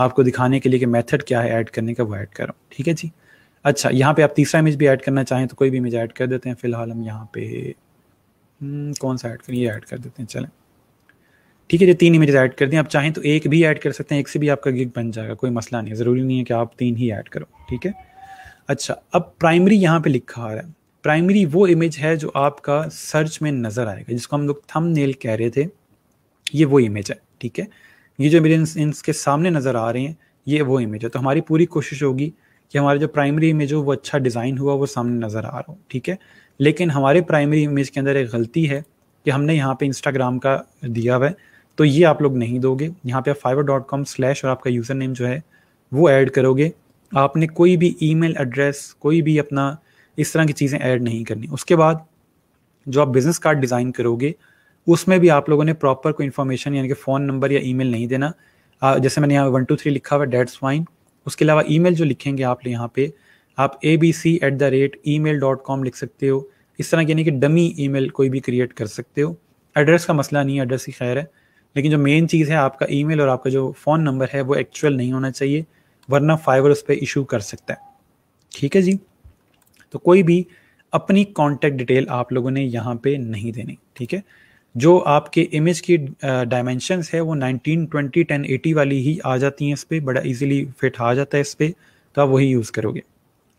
आपको दिखाने के लिए कि मेथड क्या है ऐड करने का वो ऐड कर रहा हूँ ठीक है जी अच्छा यहाँ पे आप तीसरा इमेज भी ऐड करना चाहें तो कोई भी इमेज ऐड कर देते हैं फिलहाल हम यहाँ पे हम्म, कौन सा ऐड करें ये ऐड कर देते हैं चलें ठीक है जी तीन इमेजेस ऐड कर दें आप चाहें तो एक भी ऐड कर सकते हैं एक से भी आपका गिग बन जाएगा कोई मसला नहीं है ज़रूरी नहीं है कि आप तीन ही ऐड करो ठीक है अच्छा अब प्राइमरी यहाँ पे लिखा आ रहा है प्राइमरी वो इमेज है जो आपका सर्च में नज़र आएगा जिसको हम लोग थम नेल कह रहे थे ये वो इमेज है ठीक है ये जो इमेज इनके सामने नज़र आ रहे हैं ये वो इमेज है तो हमारी पूरी कोशिश होगी कि हमारा जो प्राइमरी इमेज हो वो अच्छा डिज़ाइन हुआ वो सामने नज़र आ रहा हो ठीक है लेकिन हमारे प्राइमरी इमेज के अंदर एक गलती है कि हमने यहाँ पे इंस्टाग्राम का दिया हुआ है तो ये आप लोग नहीं दोगे यहाँ पे आप फाइवर डॉट कॉम स्लैश और आपका यूज़र नेम जो है वो ऐड करोगे आपने कोई भी ई एड्रेस कोई भी अपना इस तरह की चीज़ें ऐड नहीं करनी उसके बाद जो आप बिज़नेस कार्ड डिज़ाइन करोगे उसमें भी आप लोगों ने प्रॉपर कोई इन्फॉर्मेशन यानी कि फ़ोन नंबर या ईमेल नहीं देना जैसे मैंने यहाँ वन टू थ्री लिखा हुआ डेट्स वाइन उसके अलावा ई जो लिखेंगे आप यहाँ पे आप A B C at the rate email dot com लिख सकते हो इस तरह यानी कि डमी ई मेल कोई भी क्रिएट कर सकते हो एड्रेस का मसला नहीं है एड्रेस ही खैर है लेकिन जो मेन चीज़ है आपका ई मेल और आपका जो फ़ोन नंबर है वो एक्चुअल नहीं होना चाहिए वरना फाइवर उस पर इशू कर सकता है ठीक है जी तो कोई भी अपनी कॉन्टैक्ट डिटेल आप लोगों ने यहाँ पे नहीं देनी ठीक है जो आपके इमेज की डायमेंशंस है वो 19, 20, टेन एटी वाली ही आ जाती हैं इस पर बड़ा इजीली फिट आ जाता है इस पर तो आप वही यूज़ करोगे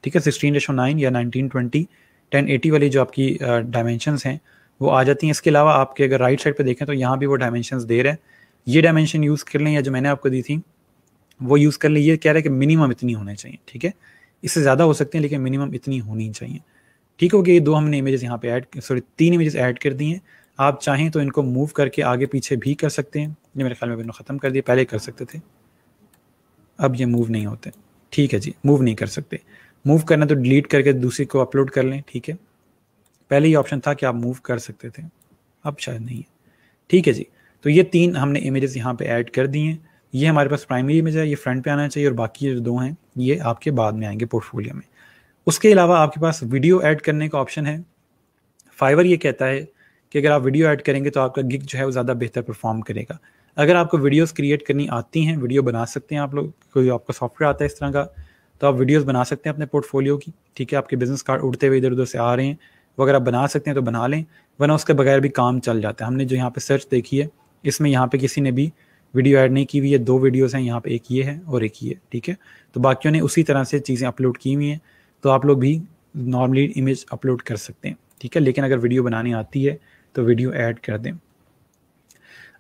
ठीक है सिक्सटीन रेशो नाइन या नाइनटीन ट्वेंटी टेन एटी वाली जो आपकी डायमेंशन uh, हैं वो आ जाती हैं इसके अलावा आपके अगर राइट साइड पर देखें तो यहाँ भी वो डायमेंशन दे रहे हैं ये डायमेंशन यूज़ कर लें या जो मैंने आपको दी थी वो यूज़ कर लें ये कह रहा है कि मिनिमम इतनी होनी चाहिए ठीक है इससे ज़्यादा हो सकते हैं लेकिन मिनिमम इतनी होनी चाहिए ठीक हो गया ये दो हमने इमेजेस यहाँ पे ऐड सॉरी तीन इमेजेस ऐड कर दी हैं आप चाहें तो इनको मूव करके आगे पीछे भी कर सकते हैं ये मेरे ख्याल में इन्होंने ख़त्म कर दिया पहले कर सकते थे अब ये मूव नहीं होते ठीक है जी मूव नहीं कर सकते मूव करना तो डिलीट करके दूसरे को अपलोड कर लें ठीक है पहले ही ऑप्शन था कि आप मूव कर सकते थे अब शायद नहीं है ठीक है जी तो ये तीन हमने इमेजेस यहाँ पे ऐड कर दिए हैं ये हमारे पास प्राइमरी इमेज है ये फ्रंट पे आना चाहिए और बाकी जो दो हैं ये आपके बाद में आएंगे पोर्टफोलियो में उसके अलावा आपके पास वीडियो ऐड करने का ऑप्शन है फाइवर ये कहता है कि अगर आप वीडियो ऐड करेंगे तो आपका गिग जो है वो ज़्यादा बेहतर परफॉर्म करेगा अगर आपको वीडियोस क्रिएट करनी आती हैं वीडियो बना सकते हैं आप लोग कोई आपका सॉफ्टवेयर आता है इस तरह का तो आप वीडियोस बना सकते हैं अपने पोर्टफोलियो की ठीक है आपके बिजनेस कार्ड उड़ते हुए इधर उधर से आ रहे हैं वो अगर आप बना सकते हैं तो बना लें वरना उसके बगैर भी काम चल जाता है हमने जो यहाँ पर सर्च देखी है इसमें यहाँ पर किसी ने भी वीडियो ऐड नहीं की हुई है दो वीडियोज़ हैं यहाँ पर एक ये है और एक ये ठीक है तो बाकियों ने उसी तरह से चीज़ें अपलोड की हुई हैं तो आप लोग भी नॉर्मली इमेज अपलोड कर सकते हैं ठीक है लेकिन अगर वीडियो बनानी आती है तो वीडियो ऐड कर दें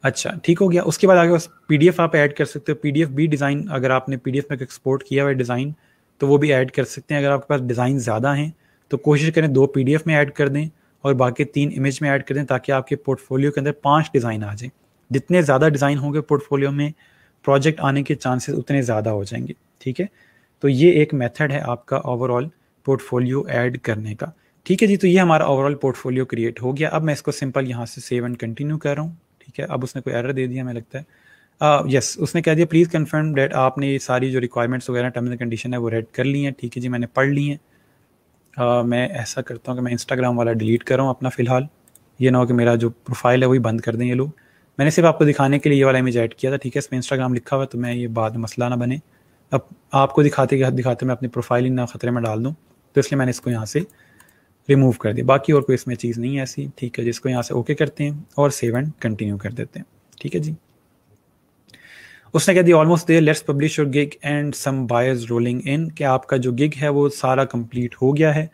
अच्छा ठीक हो गया उसके बाद आगे बस पी आप ऐड कर सकते हो पी भी डिज़ाइन अगर आपने पी में एक्सपोर्ट किया हुआ है डिज़ाइन तो वो भी ऐड कर सकते हैं अगर आपके पास डिज़ाइन ज़्यादा हैं तो कोशिश करें दो पी में ऐड कर दें और बाकी तीन इमेज में ऐड कर दें ताकि आपके पोर्टफोलियो के अंदर पाँच डिज़ाइन आ जाएं जितने ज़्यादा डिज़ाइन होंगे पोर्टफोलियो में प्रोजेक्ट आने के चांसेस उतने ज़्यादा हो जाएंगे ठीक है तो ये एक मेथड है आपका ओवरऑल पोर्टफोलियो ऐड करने का ठीक है जी तो ये हमारा ओवरऑल पोर्टफोलियो क्रिएट हो गया अब मैं इसको सिंपल यहाँ से सेव एंड कंटिन्यू कर रहा हूँ ठीक है अब उसने कोई एरर दे दिया मैं लगता है यस uh, yes, उसने कह दिया प्लीज़ कन्फर्म डेट आपने ये सारी जो रिक्वायरमेंट्स वगैरह टर्म्स एंड कंडीशन है वो रेड कर ली हैं ठीक है जी मैंने पढ़ ली हैं uh, मैं ऐसा करता हूँ कि मैं इंस्टाग्राम वाला डिलीट कर रहा हूँ अपना फ़िलहाल ये ना हो कि मेरा जो प्रोफाइल है वही बंद कर दें ये लोग मैंने सिर्फ आपको दिखाने के लिए ये वाला इमेज ऐड किया था ठीक है इसमें इंस्टाग्राम लिखा हुआ तो मैं ये बाद मसला ना बने अब आपको दिखाते दिखाते मैं अपनी प्रोफाइल ही ना खतरे में डाल दूँ तो इसलिए मैंने इसको यहाँ से रिमूव कर दिया बाकी और कोई इसमें चीज़ नहीं है ऐसी ठीक है जिसको यहाँ से ओके करते हैं और सेव एंड कंटिन्यू कर देते हैं ठीक है जी उसने कह दिया almost there let's publish your gig and some buyers rolling in कि आपका जो गिग है वो सारा कंप्लीट हो गया है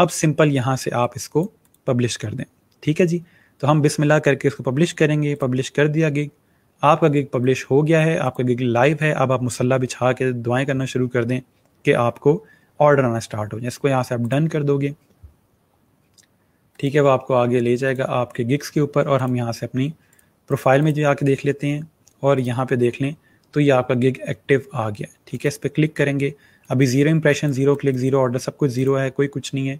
अब सिंपल यहाँ से आप इसको पब्लिश कर दें ठीक है जी तो हम बिसमिला करके इसको पब्लिश करेंगे पब्लिश कर दिया गिग आपका गिग पब्लिश हो गया है आपका गिग लाइव है अब आप मुसल्ला बिछा के दुआएं करना शुरू कर दें कि आपको ऑर्डर आना स्टार्ट हो जाए इसको यहाँ से आप डन कर दोगे ठीक है वो आपको आगे ले जाएगा आपके गिग्स के ऊपर और हम यहाँ से अपनी प्रोफाइल में जो आके देख लेते हैं और यहाँ पे देख लें तो ये आपका गिग एक्टिव आ गया ठीक है इस पर क्लिक करेंगे अभी zero impression zero click zero order सब कुछ ज़ीरो है कोई कुछ नहीं है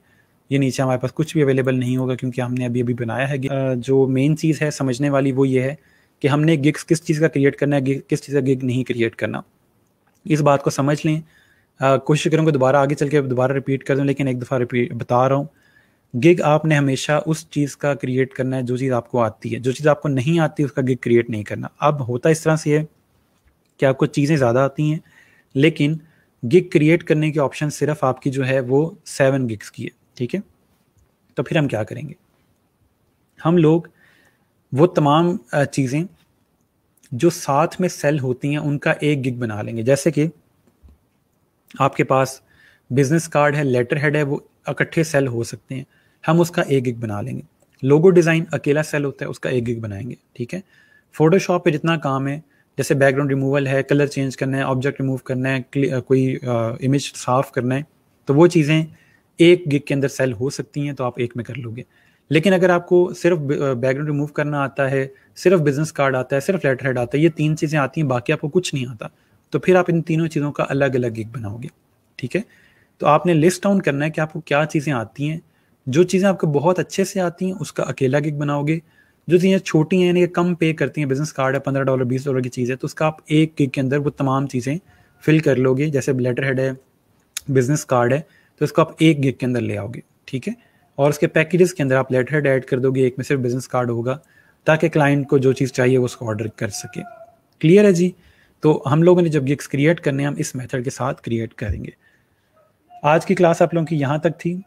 ये नीचे हमारे पास कुछ भी अवेलेबल नहीं होगा क्योंकि हमने अभी अभी बनाया है जो मेन चीज़ है समझने वाली वो ये है कि हमने गिग्स किस चीज़ का क्रिएट करना है किस चीज़ का गिग नहीं क्रिएट करना इस बात को समझ लें कोशिश करूँगा दोबारा आगे चल के दोबारा रिपीट कर दूँ लेकिन एक दफ़ा रिपीट बता रहा हूँ गिग आपने हमेशा उस चीज़ का क्रिएट करना है जो चीज़ आपको आती है जो चीज़ आपको नहीं आती उसका गिग क्रिएट नहीं करना अब होता इस तरह से है कि आपको चीज़ें ज़्यादा आती हैं लेकिन गिग क्रिएट करने की ऑप्शन सिर्फ आपकी जो है वो सेवन गिग्स की है ठीक है तो फिर हम क्या करेंगे हम लोग वो तमाम चीज़ें जो साथ में सेल होती हैं उनका एक गिग बना लेंगे जैसे कि आपके पास बिजनेस कार्ड है लेटर हेड है वो इकट्ठे सेल हो सकते हैं हम उसका एक एक बना लेंगे लोगो डिज़ाइन अकेला सेल होता है उसका एक एक बनाएंगे ठीक है फोटोशॉप पे जितना काम है जैसे बैकग्राउंड रिमूवल है कलर चेंज करना है ऑब्जेक्ट रिमूव करना है कोई इमेज साफ करना है तो वो चीज़ें एक गिग के अंदर सेल हो सकती हैं तो आप एक में कर लोगे लेकिन अगर आपको सिर्फ बैकग्राउंड रिमूव करना आता है सिर्फ बिजनेस कार्ड आता है सिर्फ लेटर हेड आता है ये तीन चीज़ें आती हैं बाकी आपको कुछ नहीं आता तो फिर आप इन तीनों चीज़ों का अलग अलग गिग बनाओगे ठीक है तो आपने लिस्ट डाउन करना है कि आपको क्या चीज़ें आती हैं जो चीज़ें आपको बहुत अच्छे से आती हैं उसका अकेला गिग बनाओगे जो चीज़ें छोटी हैं यानी कि कम पे करती हैं बिजनेस कार्ड है पंद्रह डॉलर बीस डॉलर की चीज़ है तो उसका आप एक गिग के अंदर वो तमाम चीज़ें फिल कर लोगे जैसे लेटर हेड है बिजनेस कार्ड है तो इसको आप एक गिग के अंदर ले आओगे ठीक है और उसके पैकेजेस के अंदर आप लेटर हेड ऐड कर दोगे एक में सिर्फ बिजनेस कार्ड होगा ताकि क्लाइंट को जो चीज़ चाहिए वो उसको ऑर्डर कर सके क्लियर है जी तो हम लोगों ने जब गिग्स क्रिएट करने हम इस मेथड के साथ क्रिएट करेंगे आज की क्लास आप लोगों की यहाँ तक थी